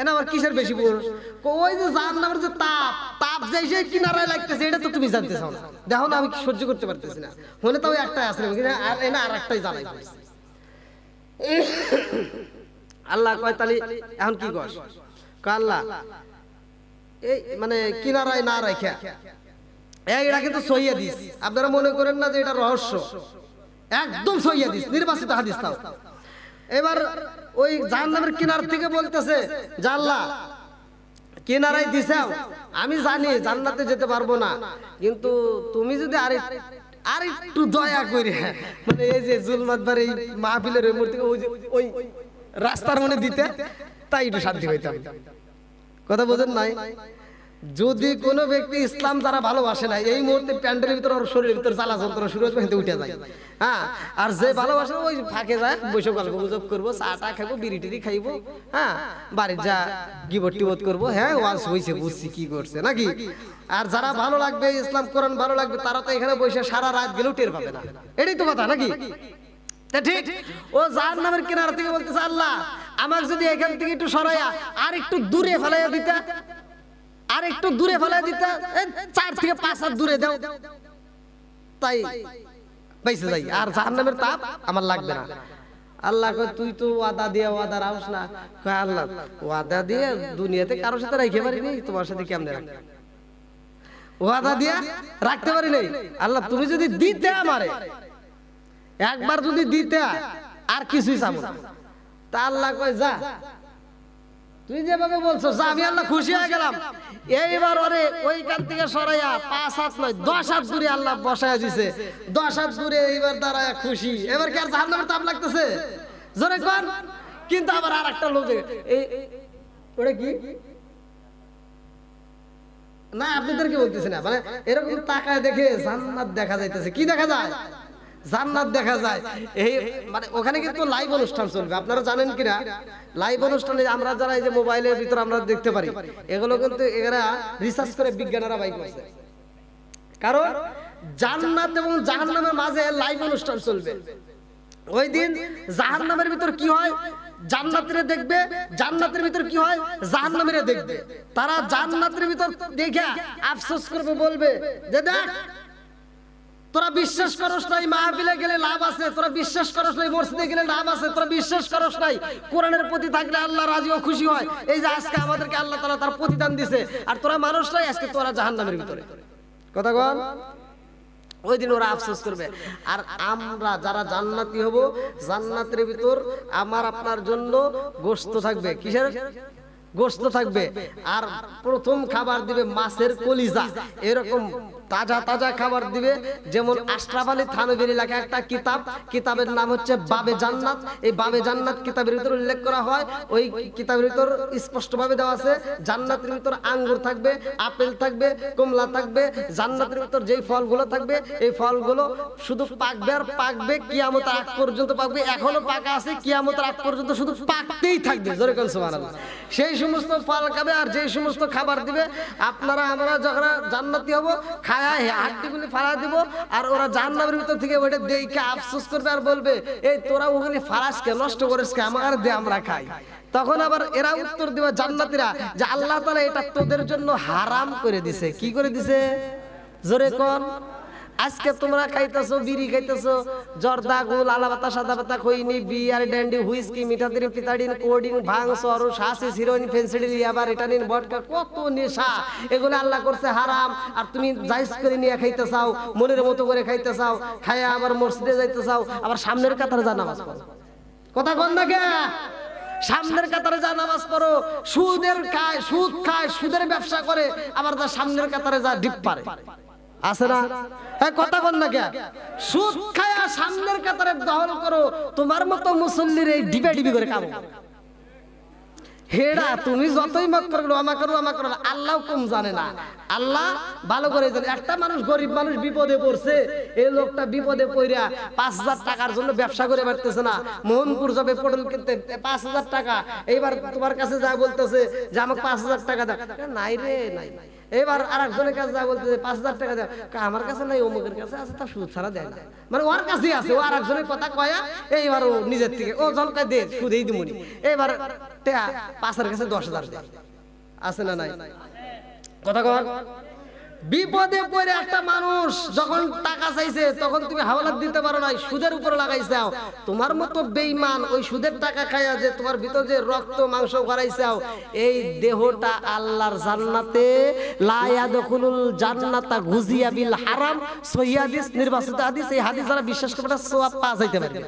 এনে কিসের বেশি পুরুষ ওই যে জাহান্নামের যে তাপ তাপ যে সেই কিনারায় লাগতেছে এটা তো তুমি জানতে চাও না দেখো না আমি সহ্য করতে পারতেছি না হলে তাও একটাই আসলে আর এনা আর একটাই জ্বালাই আল্লাহ কয় তালি এখন কি কস আল্লাহ এই মানে কিনারায় না রাখা এটা কিন্তু সহিয়া দিস আপনারা মনে করেন না যে এটা রহস্য একদম সহিয়া দিস নির্বাচিত হাদিস তাও এবার ওই জাহান্নামের কিনার থেকে বলতেছে জাল্লা কিনারাই দিছাও আমি জানি জান্নাতে যেতে পারবো না কিন্তু তুমি যদি আরে আর একটু দয়া করে মানে এই যে জুলমাতবার এই মাহফিলের ওই মূর্তি ওই ওই রাস্তার মনে দিতে তাই একটু শান্তি হইতাম কথা বোঝেন নাই যদি কোন ব্যক্তি ইসলাম যারা ভালোবাসে না এই মুহূর্তে প্যান্ডেলের ভিতরে ওর শরীরের ভিতরে জ্বালা যন্ত্রণা শুরু হচ্ছে উঠে যায় হ্যাঁ আর যে ভালোবাসে ওই ফাঁকে যায় বৈশাখ গল্প গুজব করবো চা টা খাবো বিড়ি টিড়ি খাইবো হ্যাঁ বাড়ির যা গিবট টিবট করবো হ্যাঁ ওয়াশ হয়েছে বুঝছি কি করছে নাকি আর যারা ভালো লাগবে ইসলাম কোরআন ভালো লাগবে তারা তো এখানে বসে সারা রাত গেলেও টের পাবে না এটাই তো কথা নাকি ঠিক ও যার নামের কিনারা থেকে বলতেছে আল্লাহ আমার যদি এখান থেকে একটু সরাইয়া আর একটু দূরে ফেলাইয়া দিতা আর একটু দূরে ফেলে দিতে চার থেকে পাঁচ হাত দূরে দাও তাই বেঁচে যাই আর নামের তাপ আমার লাগবে না আল্লাহ কয় তুই তো ওয়াদা দিয়ে ওয়াদা রাখস না কয় আল্লাহ ওয়াদা দিয়ে দুনিয়াতে কারোর সাথে রাখতে পারি নাই তোমার সাথে কেমনে রাখতে ওয়াদা দিয়ে রাখতে পারি নাই আল্লাহ তুমি যদি দিতে আমারে একবার যদি দিতে আর কিছুই চাবো তা আল্লাহ কয় যা তুই যেভাবে বলছো আমি আল্লাহ খুশি হয়ে গেলাম এইবার ওরে ওইখান থেকে সরাইয়া পাঁচ হাত নয় দশ হাত দূরে আল্লাহ বসায় দিছে দশ হাত দূরে এইবার দাঁড়ায় খুশি এবার কি আর নামের তাপ লাগতেছে জোরে কোন কিন্তু আবার আর একটা লোকে এই ওরে কি না আপনাদেরকে বলতেছি না মানে এরকম তাকায় দেখে জান্নাত দেখা যাইতেছে কি দেখা যায় জান্নাত দেখা যায় এই মানে ওখানে কিন্তু লাইভ অনুষ্ঠান চলবে আপনারা জানেন কিনা লাইভ অনুষ্ঠানে আমরা যারা এই যে মোবাইলের ভিতর আমরা দেখতে পারি এগুলো কিন্তু এরা রিসার্চ করে বিজ্ঞানীরা বাই করছে কারণ জান্নাত এবং জাহান্নামের মাঝে লাইভ অনুষ্ঠান চলবে ওই দিন জাহান্নামের ভিতর কি হয় জান্নাতিরে দেখবে জান্নাতের ভিতর কি হয় জাহান্নামীরা দেখবে তারা জান্নাতের ভিতর দেখে আফসোস করবে বলবে যে দেখ তোরা বিশ্বাস করস নাই মাহফিলে গেলে লাভ আছে তোরা বিশ্বাস করস নাই মসজিদে গেলে লাভ আছে তোরা বিশ্বাস করস নাই কোরআনের প্রতি থাকলে আল্লাহ রাজি ও খুশি হয় এই যে আজকে আমাদেরকে আল্লাহ তালা তার প্রতিদান দিছে আর তোরা মানুষ নাই আজকে তোরা জাহান্নামের ভিতরে কথা কন ওই দিন ওরা আফসোস করবে আর আমরা যারা জান্নাতি হব জান্নাতের ভিতর আমার আপনার জন্য গোস্ত থাকবে কিসের গোস্ত থাকবে আর প্রথম খাবার দিবে মাছের কলিজা এরকম তাজা তাজা খাবার দিবে যেমন আশরাফ থানবির এলাকা একটা কিতাব কিতাবের নাম হচ্ছে বাবে জান্নাত এই বাবে জান্নাত কিতাবের ভিতর উল্লেখ করা হয় ওই কিতাবের ভিতর স্পষ্টভাবে দেওয়া আছে জান্নাতের ভিতর আঙ্গুর থাকবে আপেল থাকবে কমলা থাকবে জান্নাতের ভিতর যেই ফলগুলো থাকবে এই ফলগুলো শুধু পাকবে আর পাকবে কিয়ামত আগ পর্যন্ত পাকবে এখনো পাকা আছে কিয়ামত আগ পর্যন্ত শুধু পাকতেই থাকবে জোরে কোন সুবহানাল্লাহ সেই সমস্ত ফল খাবে আর যেই সমস্ত খাবার দিবে আপনারা আমরা যখন জান্নাতি হব দিব আর ওরা ভিতর থেকে ওইটা দেখে আফসোস করবে আর বলবে এই তোরা ওখানে ফালাসকে নষ্ট করেছে আমার দে আমরা খাই তখন আবার এরা উত্তর দিবে জান্নাতিরা যে আল্লাহ তালা এটা তোদের জন্য হারাম করে দিছে কি করে দিছে জোরে কন আজকে তোমরা খাইতেছো বিড়ি খাইতেছো জর্দা গুল আলা আলাবাতা সাদা পাতা খইনি বিয়ার ড্যান্ডি হুইস্কি মিঠা দিন পিতাডিন কোডিং ভাংস আর সাসি হিরোইন ফেন্সিডিল ইয়াবা রিটানিন বটকা কত নেশা এগুলো আল্লাহ করছে হারাম আর তুমি জায়েজ করে নিয়ে খাইতে চাও মনের মতো করে খাইতে চাও খায়া আবার মসজিদে যাইতে চাও আবার সামনের কাতারে যা নামাজ পড়ো কথা কন না কে সামনের কাতারে যা নামাজ পড়ো সুদের খায় সুদ খায় সুদের ব্যবসা করে আবার যা সামনের কাতারে যা ডিপ পারে আছে না হ্যাঁ কথা বল না সুদ খায়া সামনের কাতারে দহন করো তোমার মতো মুসল্লির এই ডিবে করে কাম হেড়া তুমি যতই মত করো আমা করো আমা করো আল্লাহ জানে না আল্লাহ ভালো করে জানে একটা মানুষ গরিব মানুষ বিপদে পড়ছে এই লোকটা বিপদে পড়িয়া পাঁচ হাজার টাকার জন্য ব্যবসা করে পারতেছে না মোহনপুর যাবে পটল কিনতে পাঁচ হাজার টাকা এইবার তোমার কাছে যা বলতেছে যে আমাকে পাঁচ হাজার টাকা দাও নাই রে নাই নাই এবার আর একজনের কাছে যা বলতে পাঁচ হাজার টাকা দেয় আমার কাছে নাই অমুকের কাছে আছে তার সুদ ছাড়া দেয় না মানে ওর কাছে আছে ও আর একজনের কথা কয়া এইবার ও নিজের থেকে ও জনকে দে সুদেই দিমুনি এবার পাঁচের কাছে দশ হাজার দেয় আছে না নাই কথা কয় বিপদে পড়ে একটা মানুষ যখন টাকা চাইছে তখন তুমি হাওলাত দিতে পারো নাই সুদের উপরে লাগাইছাও তোমার মতো বেইমান ওই সুদের টাকা খাইয়া যে তোমার ভিতর যে রক্ত মাংস গড়াইছাও এই দেহটা আল্লাহর জান্নাতে লায়াদখুলুল জান্নাতা গুজিয়া বিল হারাম সৈয়াদিস নির্বাচিত হাদিস এই হাদিস যারা বিশ্বাস করে সোয়াব পাওয়া যাইতে পারে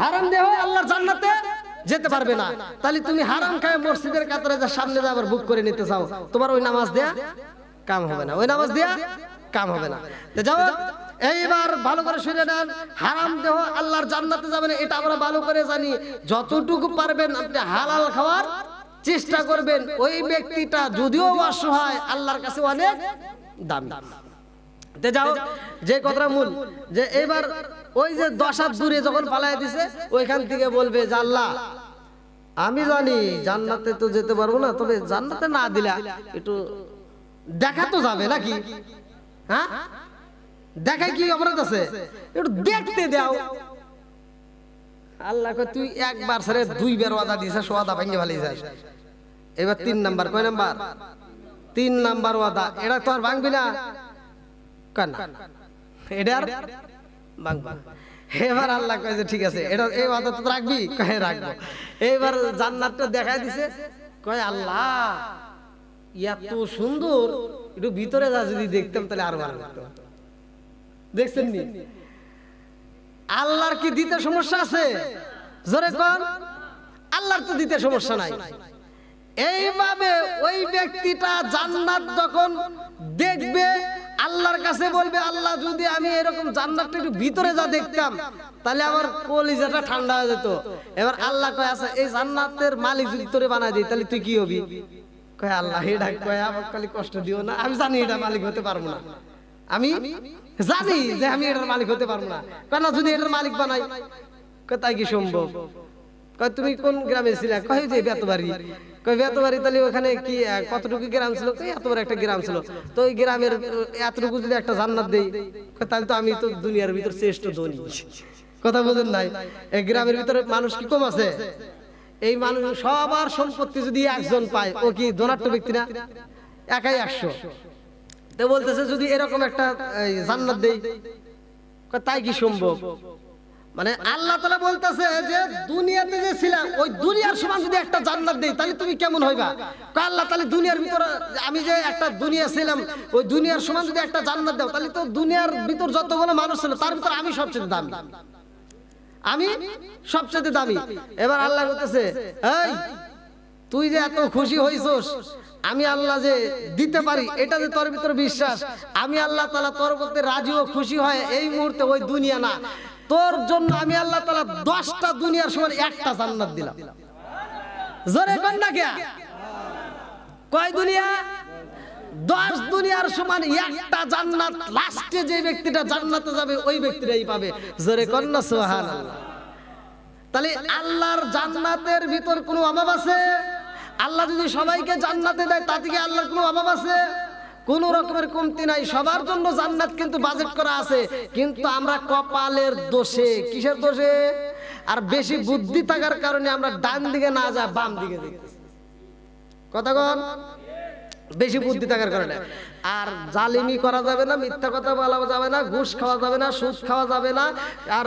হারাম দেহ আল্লাহর জান্নাতে যেতে পারবে না তাহলে তুমি হারাম খায় মসজিদের কাতারে যা সামনে যাবার বুক করে নিতে চাও তোমার ওই নামাজ দেয়া কাম হবে না ওই নামাজ দেয়া কাম হবে না যাও এইবার ভালো করে শুনে নেন হারাম দেহ আল্লাহর জান্নাতে যাবেন এটা আমরা ভালো করে জানি যতটুকু পারবেন আপনি হালাল খাওয়ার চেষ্টা করবেন ওই ব্যক্তিটা যদিও অসহায় আল্লাহর কাছে অনেক দাম যাও যে কথাটা মূল যে এবার ওই যে দশ হাত দূরে যখন পালাই দিছে ওইখান থেকে বলবে যে আমি জানি জান্নাতে তো যেতে পারবো না তবে জান্নাতে না দিলা একটু দেখা তো যাবে নাকি হ্যাঁ দেখাই কি অপরাধ আছে একটু দেখতে দাও আল্লাহ তুই একবার সারে বের ওয়াদা দিয়েছিস ওয়াদা ভাঙে ভালো যাস এবার তিন নাম্বার কয় নাম্বার তিন নাম্বার ওয়াদা এরা তো আর ভাঙবি না এবার আল্লাহ ঠিক আছে এটা এই রাখবি কয়ে রাখবো এইবার জান্নাতটা দেখা দিছে আল্লাহ এত সুন্দর একটু ভিতরে যা যদি দেখতাম তাহলে ভালো লাগতো দেখছেন নি আল্লাহর কি দিতে সমস্যা আছে জোরে কোন আল্লাহর তো দিতে সমস্যা নাই এইভাবে ওই ব্যক্তিটা জান্নাত যখন দেখবে আল্লাহর কাছে বলবে আল্লাহ যদি আমি এরকম জান্নাতটা একটু ভিতরে যা দেখতাম তাহলে আমার কলিজাটা ঠান্ডা হয়ে যেত এবার আল্লাহ কয় আচ্ছা এই জান্নাতের মালিক যদি তোরে বানায় দিই তাহলে তুই কি হবি কয় আল্লাহ এটা কয় আমার খালি কষ্ট দিও না আমি জানি এটা মালিক হতে পারবো না আমি জানি যে আমি এটার মালিক হতে পারবো না কেন যদি এটার মালিক বানাই তাই কি সম্ভব তুমি কোন গ্রামে ছিলে কয় যে বেতবাড়ি কতটুকু গ্রাম ছিল একটা গ্রাম ছিল তো ওই গ্রামের এতটুকু যদি একটা জান্নাত দেই তাহলে আমি দুনিয়ার ভিতর শ্রেষ্ঠ ধনী কথা নাই গ্রামের ভিতরে মানুষ কি কম আছে এই মানুষ সবার সম্পত্তি যদি একজন পায় ও কি ধনাট্য ব্যক্তি না একাই একশো তো বলতেছে যদি এরকম একটা জান্নাত দেই তাই কি সম্ভব মানে আল্লাহ তালা বলতেছে যে দুনিয়াতে যে ছিলাম ওই দুনিয়ার সমান যদি একটা জান্নাত দেই তাহলে তুমি কেমন হইবা আল্লাহ তাহলে দুনিয়ার ভিতরে আমি যে একটা দুনিয়া ছিলাম ওই দুনিয়ার সমান যদি একটা জান্নাত দাও তাহলে তো দুনিয়ার ভিতর যতগুলো মানুষ ছিল তার ভিতর আমি সবচেয়ে দাম আমি সবচেয়ে দামি এবার আল্লাহ বলতেছে এই তুই যে এত খুশি হইছস আমি আল্লাহ যে দিতে পারি এটা যে তোর ভিতরে বিশ্বাস আমি আল্লাহ তালা তোর বলতে রাজি ও খুশি হয় এই মুহূর্তে ওই দুনিয়া না তোর জন্য আমি আল্লাহ তালা দশটা দুনিয়ার সময় একটা জান্নাত দিলাম জোরে কন না কে কয় দুনিয়া দশ দুনিয়ার সমান একটা জান্নাত লাস্টে যে ব্যক্তিটা জান্নাতে যাবে ওই ব্যক্তিটাই পাবে জোরে কন না সোহান তাহলে আল্লাহর জান্নাতের ভিতর কোনো অভাব আছে আল্লাহ যদি সবাইকে জান্নাতে দেয় তাতে কি আল্লাহর কোনো অভাব আছে কোন রকমের কমতি নাই সবার জন্য জান্নাত কিন্তু বাজেট করা আছে কিন্তু আমরা কপালের দোষে কিসের দোষে আর বেশি বুদ্ধি থাকার কারণে আমরা ডান দিকে না যা বাম দিকে দেখতেছি কথা কন বেশি বুদ্ধি থাকার কারণে আর জালিমি করা যাবে না মিথ্যা কথা বলা যাবে না ঘুষ খাওয়া যাবে না সুস খাওয়া যাবে না আর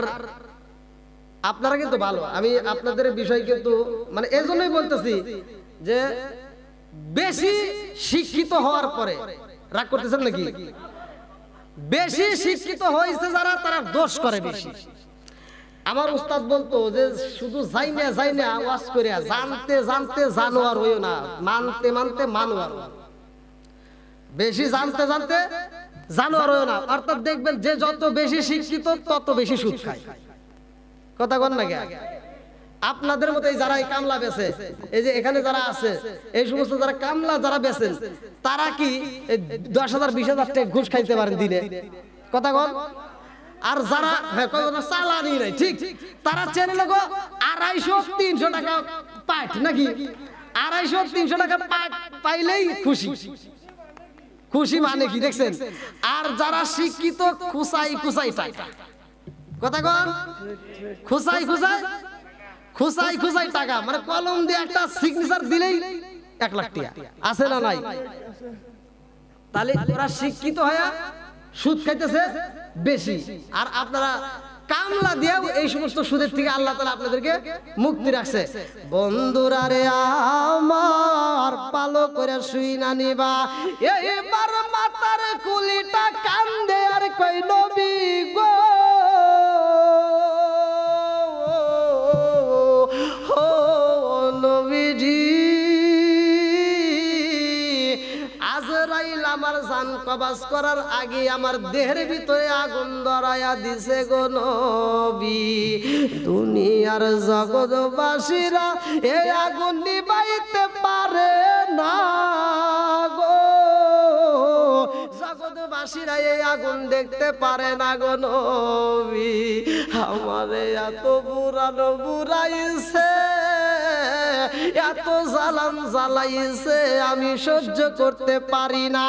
আপনারা কিন্তু ভালো আমি আপনাদের বিষয় কিন্তু মানে এজন্যই বলতেছি যে বেশি শিক্ষিত হওয়ার পরে রাগ করতেছেন নাকি বেশি শিক্ষিত হয়েছে যারা তারা দোষ করে বেশি আমার উস্তাদ বলতো যে শুধু যাই না যাই ওয়াজ করে জানতে জানতে জানোয়ার হইও না মানতে মানতে মানোয়ার বেশি জানতে জানতে জানোয়ার হইও না অর্থাৎ দেখবেন যে যত বেশি শিক্ষিত তত বেশি সুদ খায় কথা কন না কে আপনাদের মতো যারা এই কামলা বেছে এই যে এখানে যারা আছে এই সমস্ত যারা কামলা যারা বেছে তারা কি দশ হাজার বিশ হাজার টাকা ঘুষ খাইতে পারেন দিনে কথা কন আর যারা হ্যাঁ, চালানি নাই ঠিক তারা চেনে গো আড়াইশো তিনশো টাকা পাঠ নাকি আড়াইশো তিনশো টাকা পাঠ পাইলেই খুশি খুশি মানে কি দেখছেন আর যারা শিক্ষিত খুসাই খুসাই কথা কন খুসাই খুসাই খুসাই খুসাই টাকা মানে কলম দিয়ে একটা সিগনেচার দিলেই এক লাখ টাকা আছে না নাই তাহলে ওরা শিক্ষিত হয়ে সুদ খাইতেছে বেশি আর আপনারা কামলা দিয়ে এই সমস্ত সুদের থেকে আল্লাহ তালা আপনাদেরকে মুক্তি রাখছে বন্ধুরা রে আমার পালো করে শুই না নিবা এবার মাতার কুলিটা কান্দে আর কই নবী গো জান কবাস করার আগে আমার দেহের ভিতরে আগুন ধরায়া দিছে গো নবি দুনিয়ার জগৎবাসীরা এই আগুন নিবাইতে পারে না গো জগৎবাসীরা এই আগুন দেখতে পারে না গো নবী আমারে এত বুড়ানো বুড়াইছে এত জ্বালান জ্বালাইছে আমি সহ্য করতে পারি না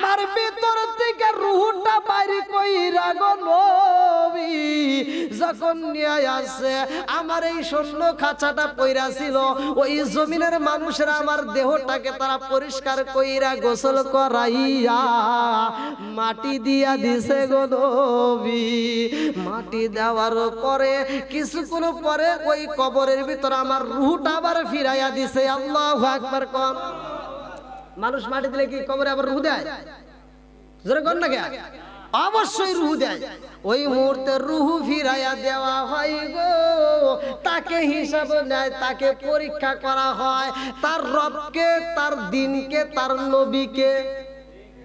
আমার ভিতর থেকে রুহটা বাইরে কইরা গো নবী যখন নিয়ে আসে আমার এই শস্য খাঁচাটা পইরা ছিল ওই জমিনের মানুষের আমার দেহটাকে তারা পরিষ্কার কইরা গোসল করাইয়া মাটি দিয়া দিছে গো নবী মাটি দেওয়ার পরে কোন পরে ওই কবরের ভিতর আমার রুহটা আবার ফিরাইয়া দিছে আল্লাহ আকবার কর মানুষ মাটি দিলে কি কবরে আবার রুহ দেয় জোরে কর না কে অবশ্যই রুহু দেয় ওই মুহূর্তে রুহু ফিরাইয়া দেওয়া হয় গো তাকে হিসাব নেয় তাকে পরীক্ষা করা হয় তার রবকে তার দিনকে তার নবীকে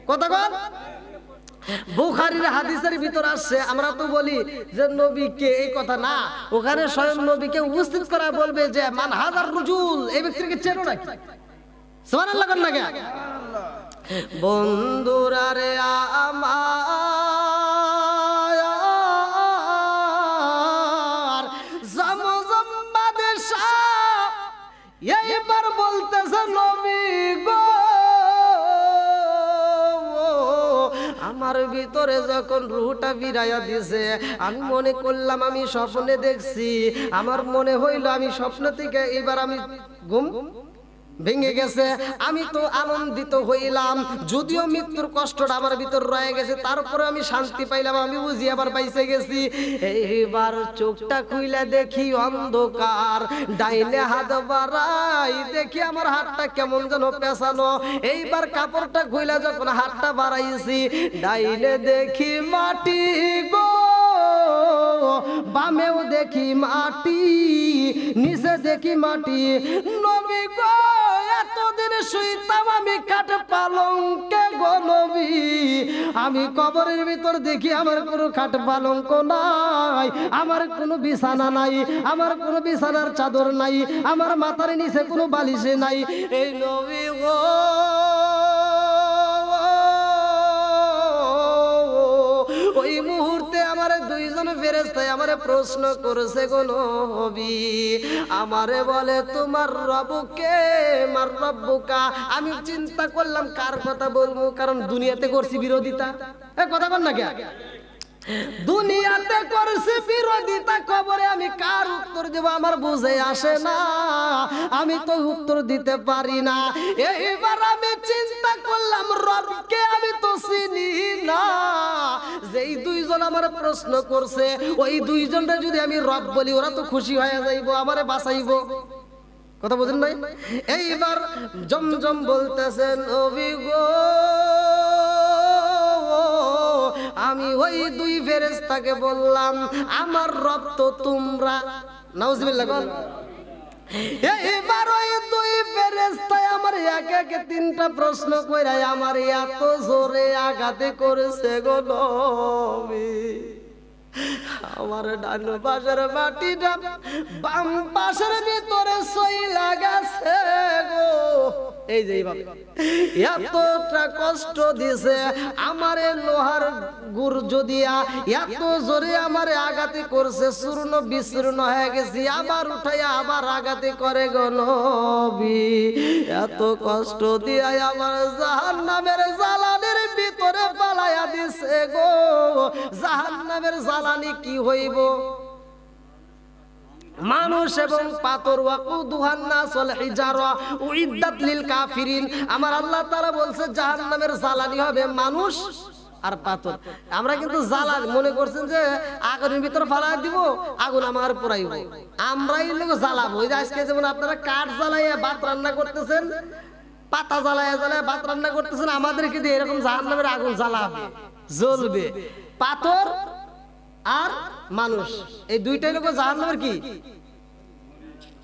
কথা কর বুখারির হাদিসের ভিতর আসছে আমরা তো বলি যে নবীকে এই কথা না ওখানে স্বয়ং নবীকে উপস্থিত করা বলবে যে মান হাজার রুজুল এই ব্যক্তিকে চেনো নাকি সমান বন্ধুরা রে আমার জমজম বাদশাহ এইবার বলতেছে নবী আমার ভিতরে যখন রুহটা বিরাইয়া দিছে আমি মনে করলাম আমি স্বপ্নে দেখছি আমার মনে হইল আমি স্বপ্ন থেকে এবার আমি ঘুম ঘুম ভেঙে গেছে আমি তো আনন্দিত হইলাম যদিও মৃত্যুর কষ্টটা আমার ভিতর রয়ে গেছে তারপরে আমি শান্তি পাইলাম আমি বুঝি আবার পাইছে গেছি এইবার চোখটা খুইলে দেখি অন্ধকার ডাইলে হাত বাড়াই দেখি আমার হাতটা কেমন যেন পেছানো এইবার কাপড়টা খুইলে যখন হাতটা বাড়াইছি ডাইলে দেখি মাটি গো বামেও দেখি মাটি নিচে দেখি মাটি নবী গো এতদিন শুইতাম আমি কাঠ পালঙ্কে গলবি আমি কবরের ভিতর দেখি আমার কোনো কাঠ পালঙ্ক নাই আমার কোনো বিছানা নাই আমার কোনো বিছানার চাদর নাই আমার মাথার নিচে কোনো বালিশে নাই এই নবী গো একজন ফেরেস্তায় আমারে প্রশ্ন করেছে কোন হবি আমারে বলে তোমার রবকে মার রব্বুকা আমি চিন্তা করলাম কার কথা বলবো কারণ দুনিয়াতে করছি বিরোধিতা কথা বল না কে দুনিয়াতে করছে বিরোধিতা কবরে আমি কার উত্তর দেব আমার বুঝে আসে না আমি তো উত্তর দিতে পারি না এইবার আমি চিন্তা করলাম রবকে আমি তো চিনি না যেই দুইজন আমার প্রশ্ন করছে ওই দুইজনটা যদি আমি রব বলি ওরা তো খুশি হয়ে যাইব আমারে বাঁচাইব কথা বোঝেন নাই এইবার জমজম বলতেছেন অভিগো আমি ওই দুই ফেরেস্তাকে বললাম আমার রব তো তোমরা নাউজবিল্লাহ বল দুই আমার তিনটা প্রশ্ন কইরা আমার জোরে করেছে গো আমার পাশের মাটিটা বাম পাশের ভিতরে সই লাগাছে গো এই যে এইভাবে এতটা কষ্ট দিছে আমারে লোহার গুর যদিয়া এত জোরে আমারে আগাতে করছে চূর্ণ বিচূর্ণ হয়ে গেছি আবার উঠাইয়া আবার আগাতে করে গো এত কষ্ট দিয়া আমার জাহান নামের জ্বালানের ভিতরে পালাইয়া দিছে গো জাহান নামের জ্বালানি কি হইব মানুষ এবং পাথর ওয়াকু দুহান্নাস ওয়াল হিজারা উইদ্দাত লিল কাফিরিন আমার আল্লাহ তারা বলছে জাহান্নামের জ্বালানি হবে মানুষ আর পাথর আমরা কিন্তু জ্বালান মনে করছেন যে আগুনের ভিতর ফালা দিব আগুন আমার পরাই আমরাই লোক জ্বালাবো ওই যে আজকে যেমন আপনারা কাঠ জ্বালাইয়া ভাত রান্না করতেছেন পাতা জ্বালাইয়া জ্বালাইয়া ভাত রান্না করতেছেন আমাদের কিন্তু এরকম জাহান্নামের আগুন জ্বালাবে জ্বলবে পাথর আর মানুষ এই দুইটাই লোক জাহান নামের কি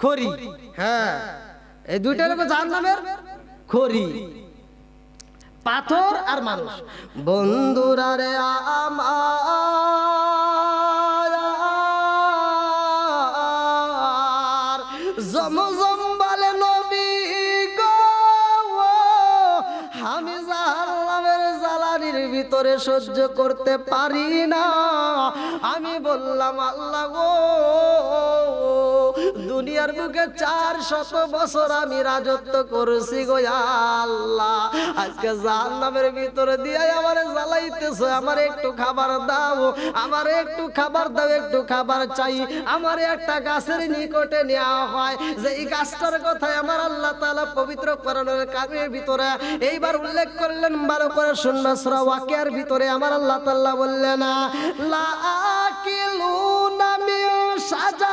খরি হ্যাঁ এই দুইটাই লোক জাহান নামের খরি পাথর আর মানুষ বন্ধুরা রে আমার জম জম্বা ভিতরে সহ্য করতে পারি না আমি বললাম আল্লাহ গো দুনিয়ার বুকে চার শত বছর আমি রাজত্ব করছি আল্লাহ আজকে জাহান্নামের ভিতরে দিয়ে আমার আমার একটু খাবার দাও আমার একটু খাবার দাও একটু খাবার চাই আমার একটা গাছের নিকটে নেওয়া হয় যে এই গাছটার কথায় আমার আল্লাহ পবিত্র করণের ভিতরে এইবার উল্লেখ করলেন বারো করে শূন্য ওয়াকিয়ার ভিতরে আমার আল্লাহ তাআলা বললেন লা আকিলুনা সাজা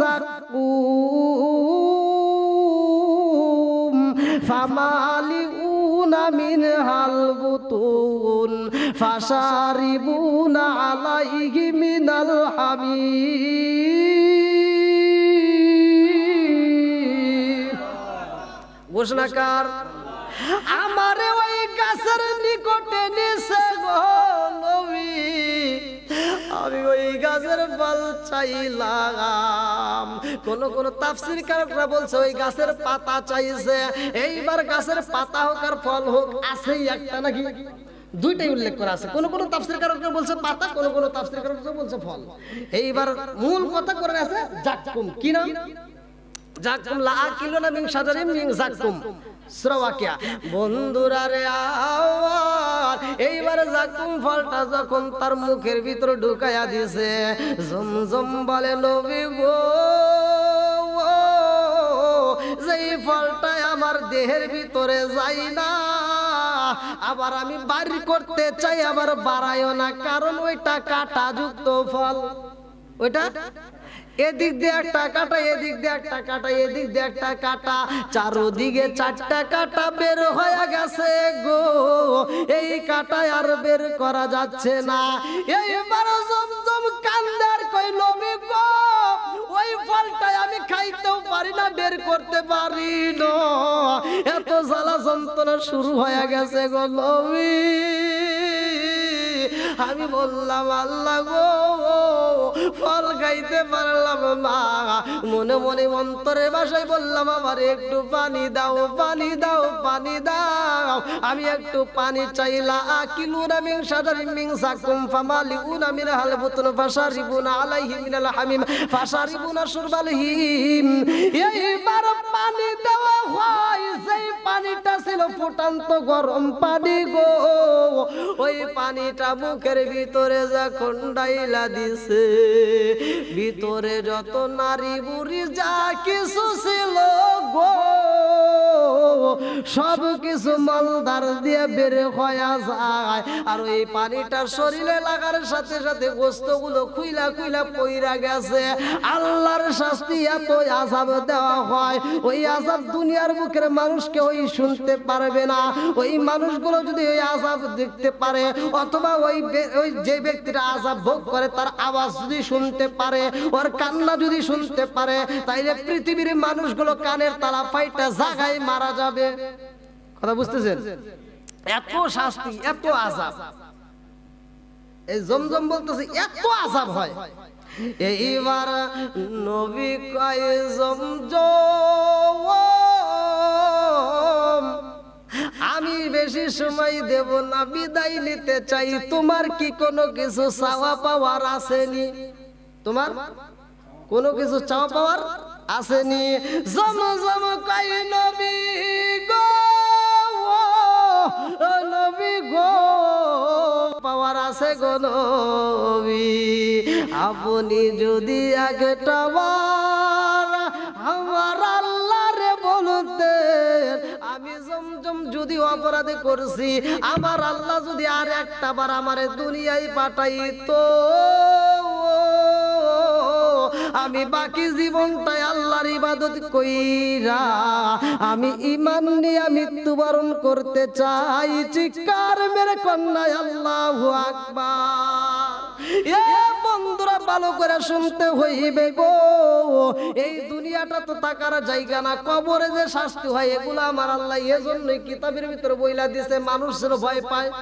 رزقكم فمالئون منها البطون فشاربون عليه من الحميم ঘোষণাকার আমারে ওই গাছের নিকটে নিছে গো আমি ওই গাছের ফল চাই লাগাম কোন কোন তাফসির কারকরা বলছে ওই গাছের পাতা চাইছে এইবার গাছের পাতা হোক আর ফল হোক আছেই একটা নাকি দুইটাই উল্লেখ করা আছে কোন কোন তাফসির কারকরা বলছে পাতা কোন কোন তাফসির কারকরা বলছে ফল এইবার মূল কথা করে আছে জাকুম কি নাম জাকুম লা আকিলুনা মিন শাজারিন মিন জাকুম বন্ধুরা রে এইবার ফলটা যখন তার মুখের বলে আমার দেহের ভিতরে যাই না আবার আমি বাড়ি করতে চাই আবার বাড়াইও না কারণ ওইটা কাটা যুক্ত ফল ওইটা এদিক দিয়ে একটা কাটা এদিক দিয়ে একটা কাটা এদিক দিয়ে একটা কাটা চারোদিকে চারটা কাটা বের হয়ে গেছে গো এই কাটায় আর বের করা যাচ্ছে না এই জমজম কান্দার কই লবি গো ওই ফলটাই আমি খাইতেও পারি না বের করতে পারি না এত জ্বালা যন্ত্রণা শুরু হয়ে গেছে গো লবি আমি বললাম আল্লাহ গো ফল খাইতে পারলাম মা মনে মনে অন্তরে বাসায় বললাম আমার একটু পানি দাও পানি দাও পানি দাও আমি একটু পানি চাইলা আকিলুনা মিং সাদারি মিং সাকুম ফামালি উনা মিন হাল বুতন ফাশারিবুনা আলাইহি মিনাল হামিম এইবার পানি দেওয়া হয় সেই পানিটা ছিল ফুটান্ত গরম পানি গো ওই পানিটা মুখের ভিতরে যখন ডাইলা দিছে ভিতরে যত নারী বুড়ি যা কিছু ছিল গো সব কিছু মালদার দিয়ে বেড়ে হয়া যায় আর ওই পানিটা শরীরে লাগার সাথে সাথে গোস্তগুলো খুইলা খুইলা পইরা গেছে আল্লাহর শাস্তি এত আজাব দেওয়া হয় ওই আজাব দুনিয়ার বুকের মানুষকে ওই শুনতে পারবে না ওই মানুষগুলো যদি ওই আজাব দেখতে পারে অথবা ওই ওই যে ব্যক্তিরা আজাব ভোগ করে তার আওয়াজ যদি শুনতে পারে ওর কান্না যদি শুনতে পারে তাইলে পৃথিবীর মানুষগুলো কানের তারা পাইটা জাগায় মারা যাবে কথা বুঝতেছেন এত শাস্তি এত আজাব এই জমজম বলতেছে এত আজাব হয় এইবার নবী কয় জমজম আমি বেশি সময় দেব না বিদায় নিতে চাই তোমার কি কোনো কিছু চাওয়া পাওয়ার আসেনি তোমার কোনো কিছু চাওয়া পাওয়ার আসেনি জম জম কাই নবী গো নবী গো পাওয়ার আছে গো নবী আপনি যদি একটা জম যদি অপরাধে করছি আমার আল্লাহ যদি আর একটা বার আমার দুনিয়ায় পাঠাই তো আমি বাকি জীবনটাই আল্লাহর ইবাদত কইরা আমি ইমান নিয়ে মৃত্যুবরণ করতে চাই চিৎকার মেরে কন্যা আল্লাহ আকবার বন্ধুরা ভালো করে শুনতে হইবে গো এই দুনিয়াটা তো তাকার জায়গা না কবরে যে শাস্তি হয় এগুলো আমার আল্লাহ এজন্যই কিতাবের ভিতরে বইলা দিছে মানুষের ভয় পায়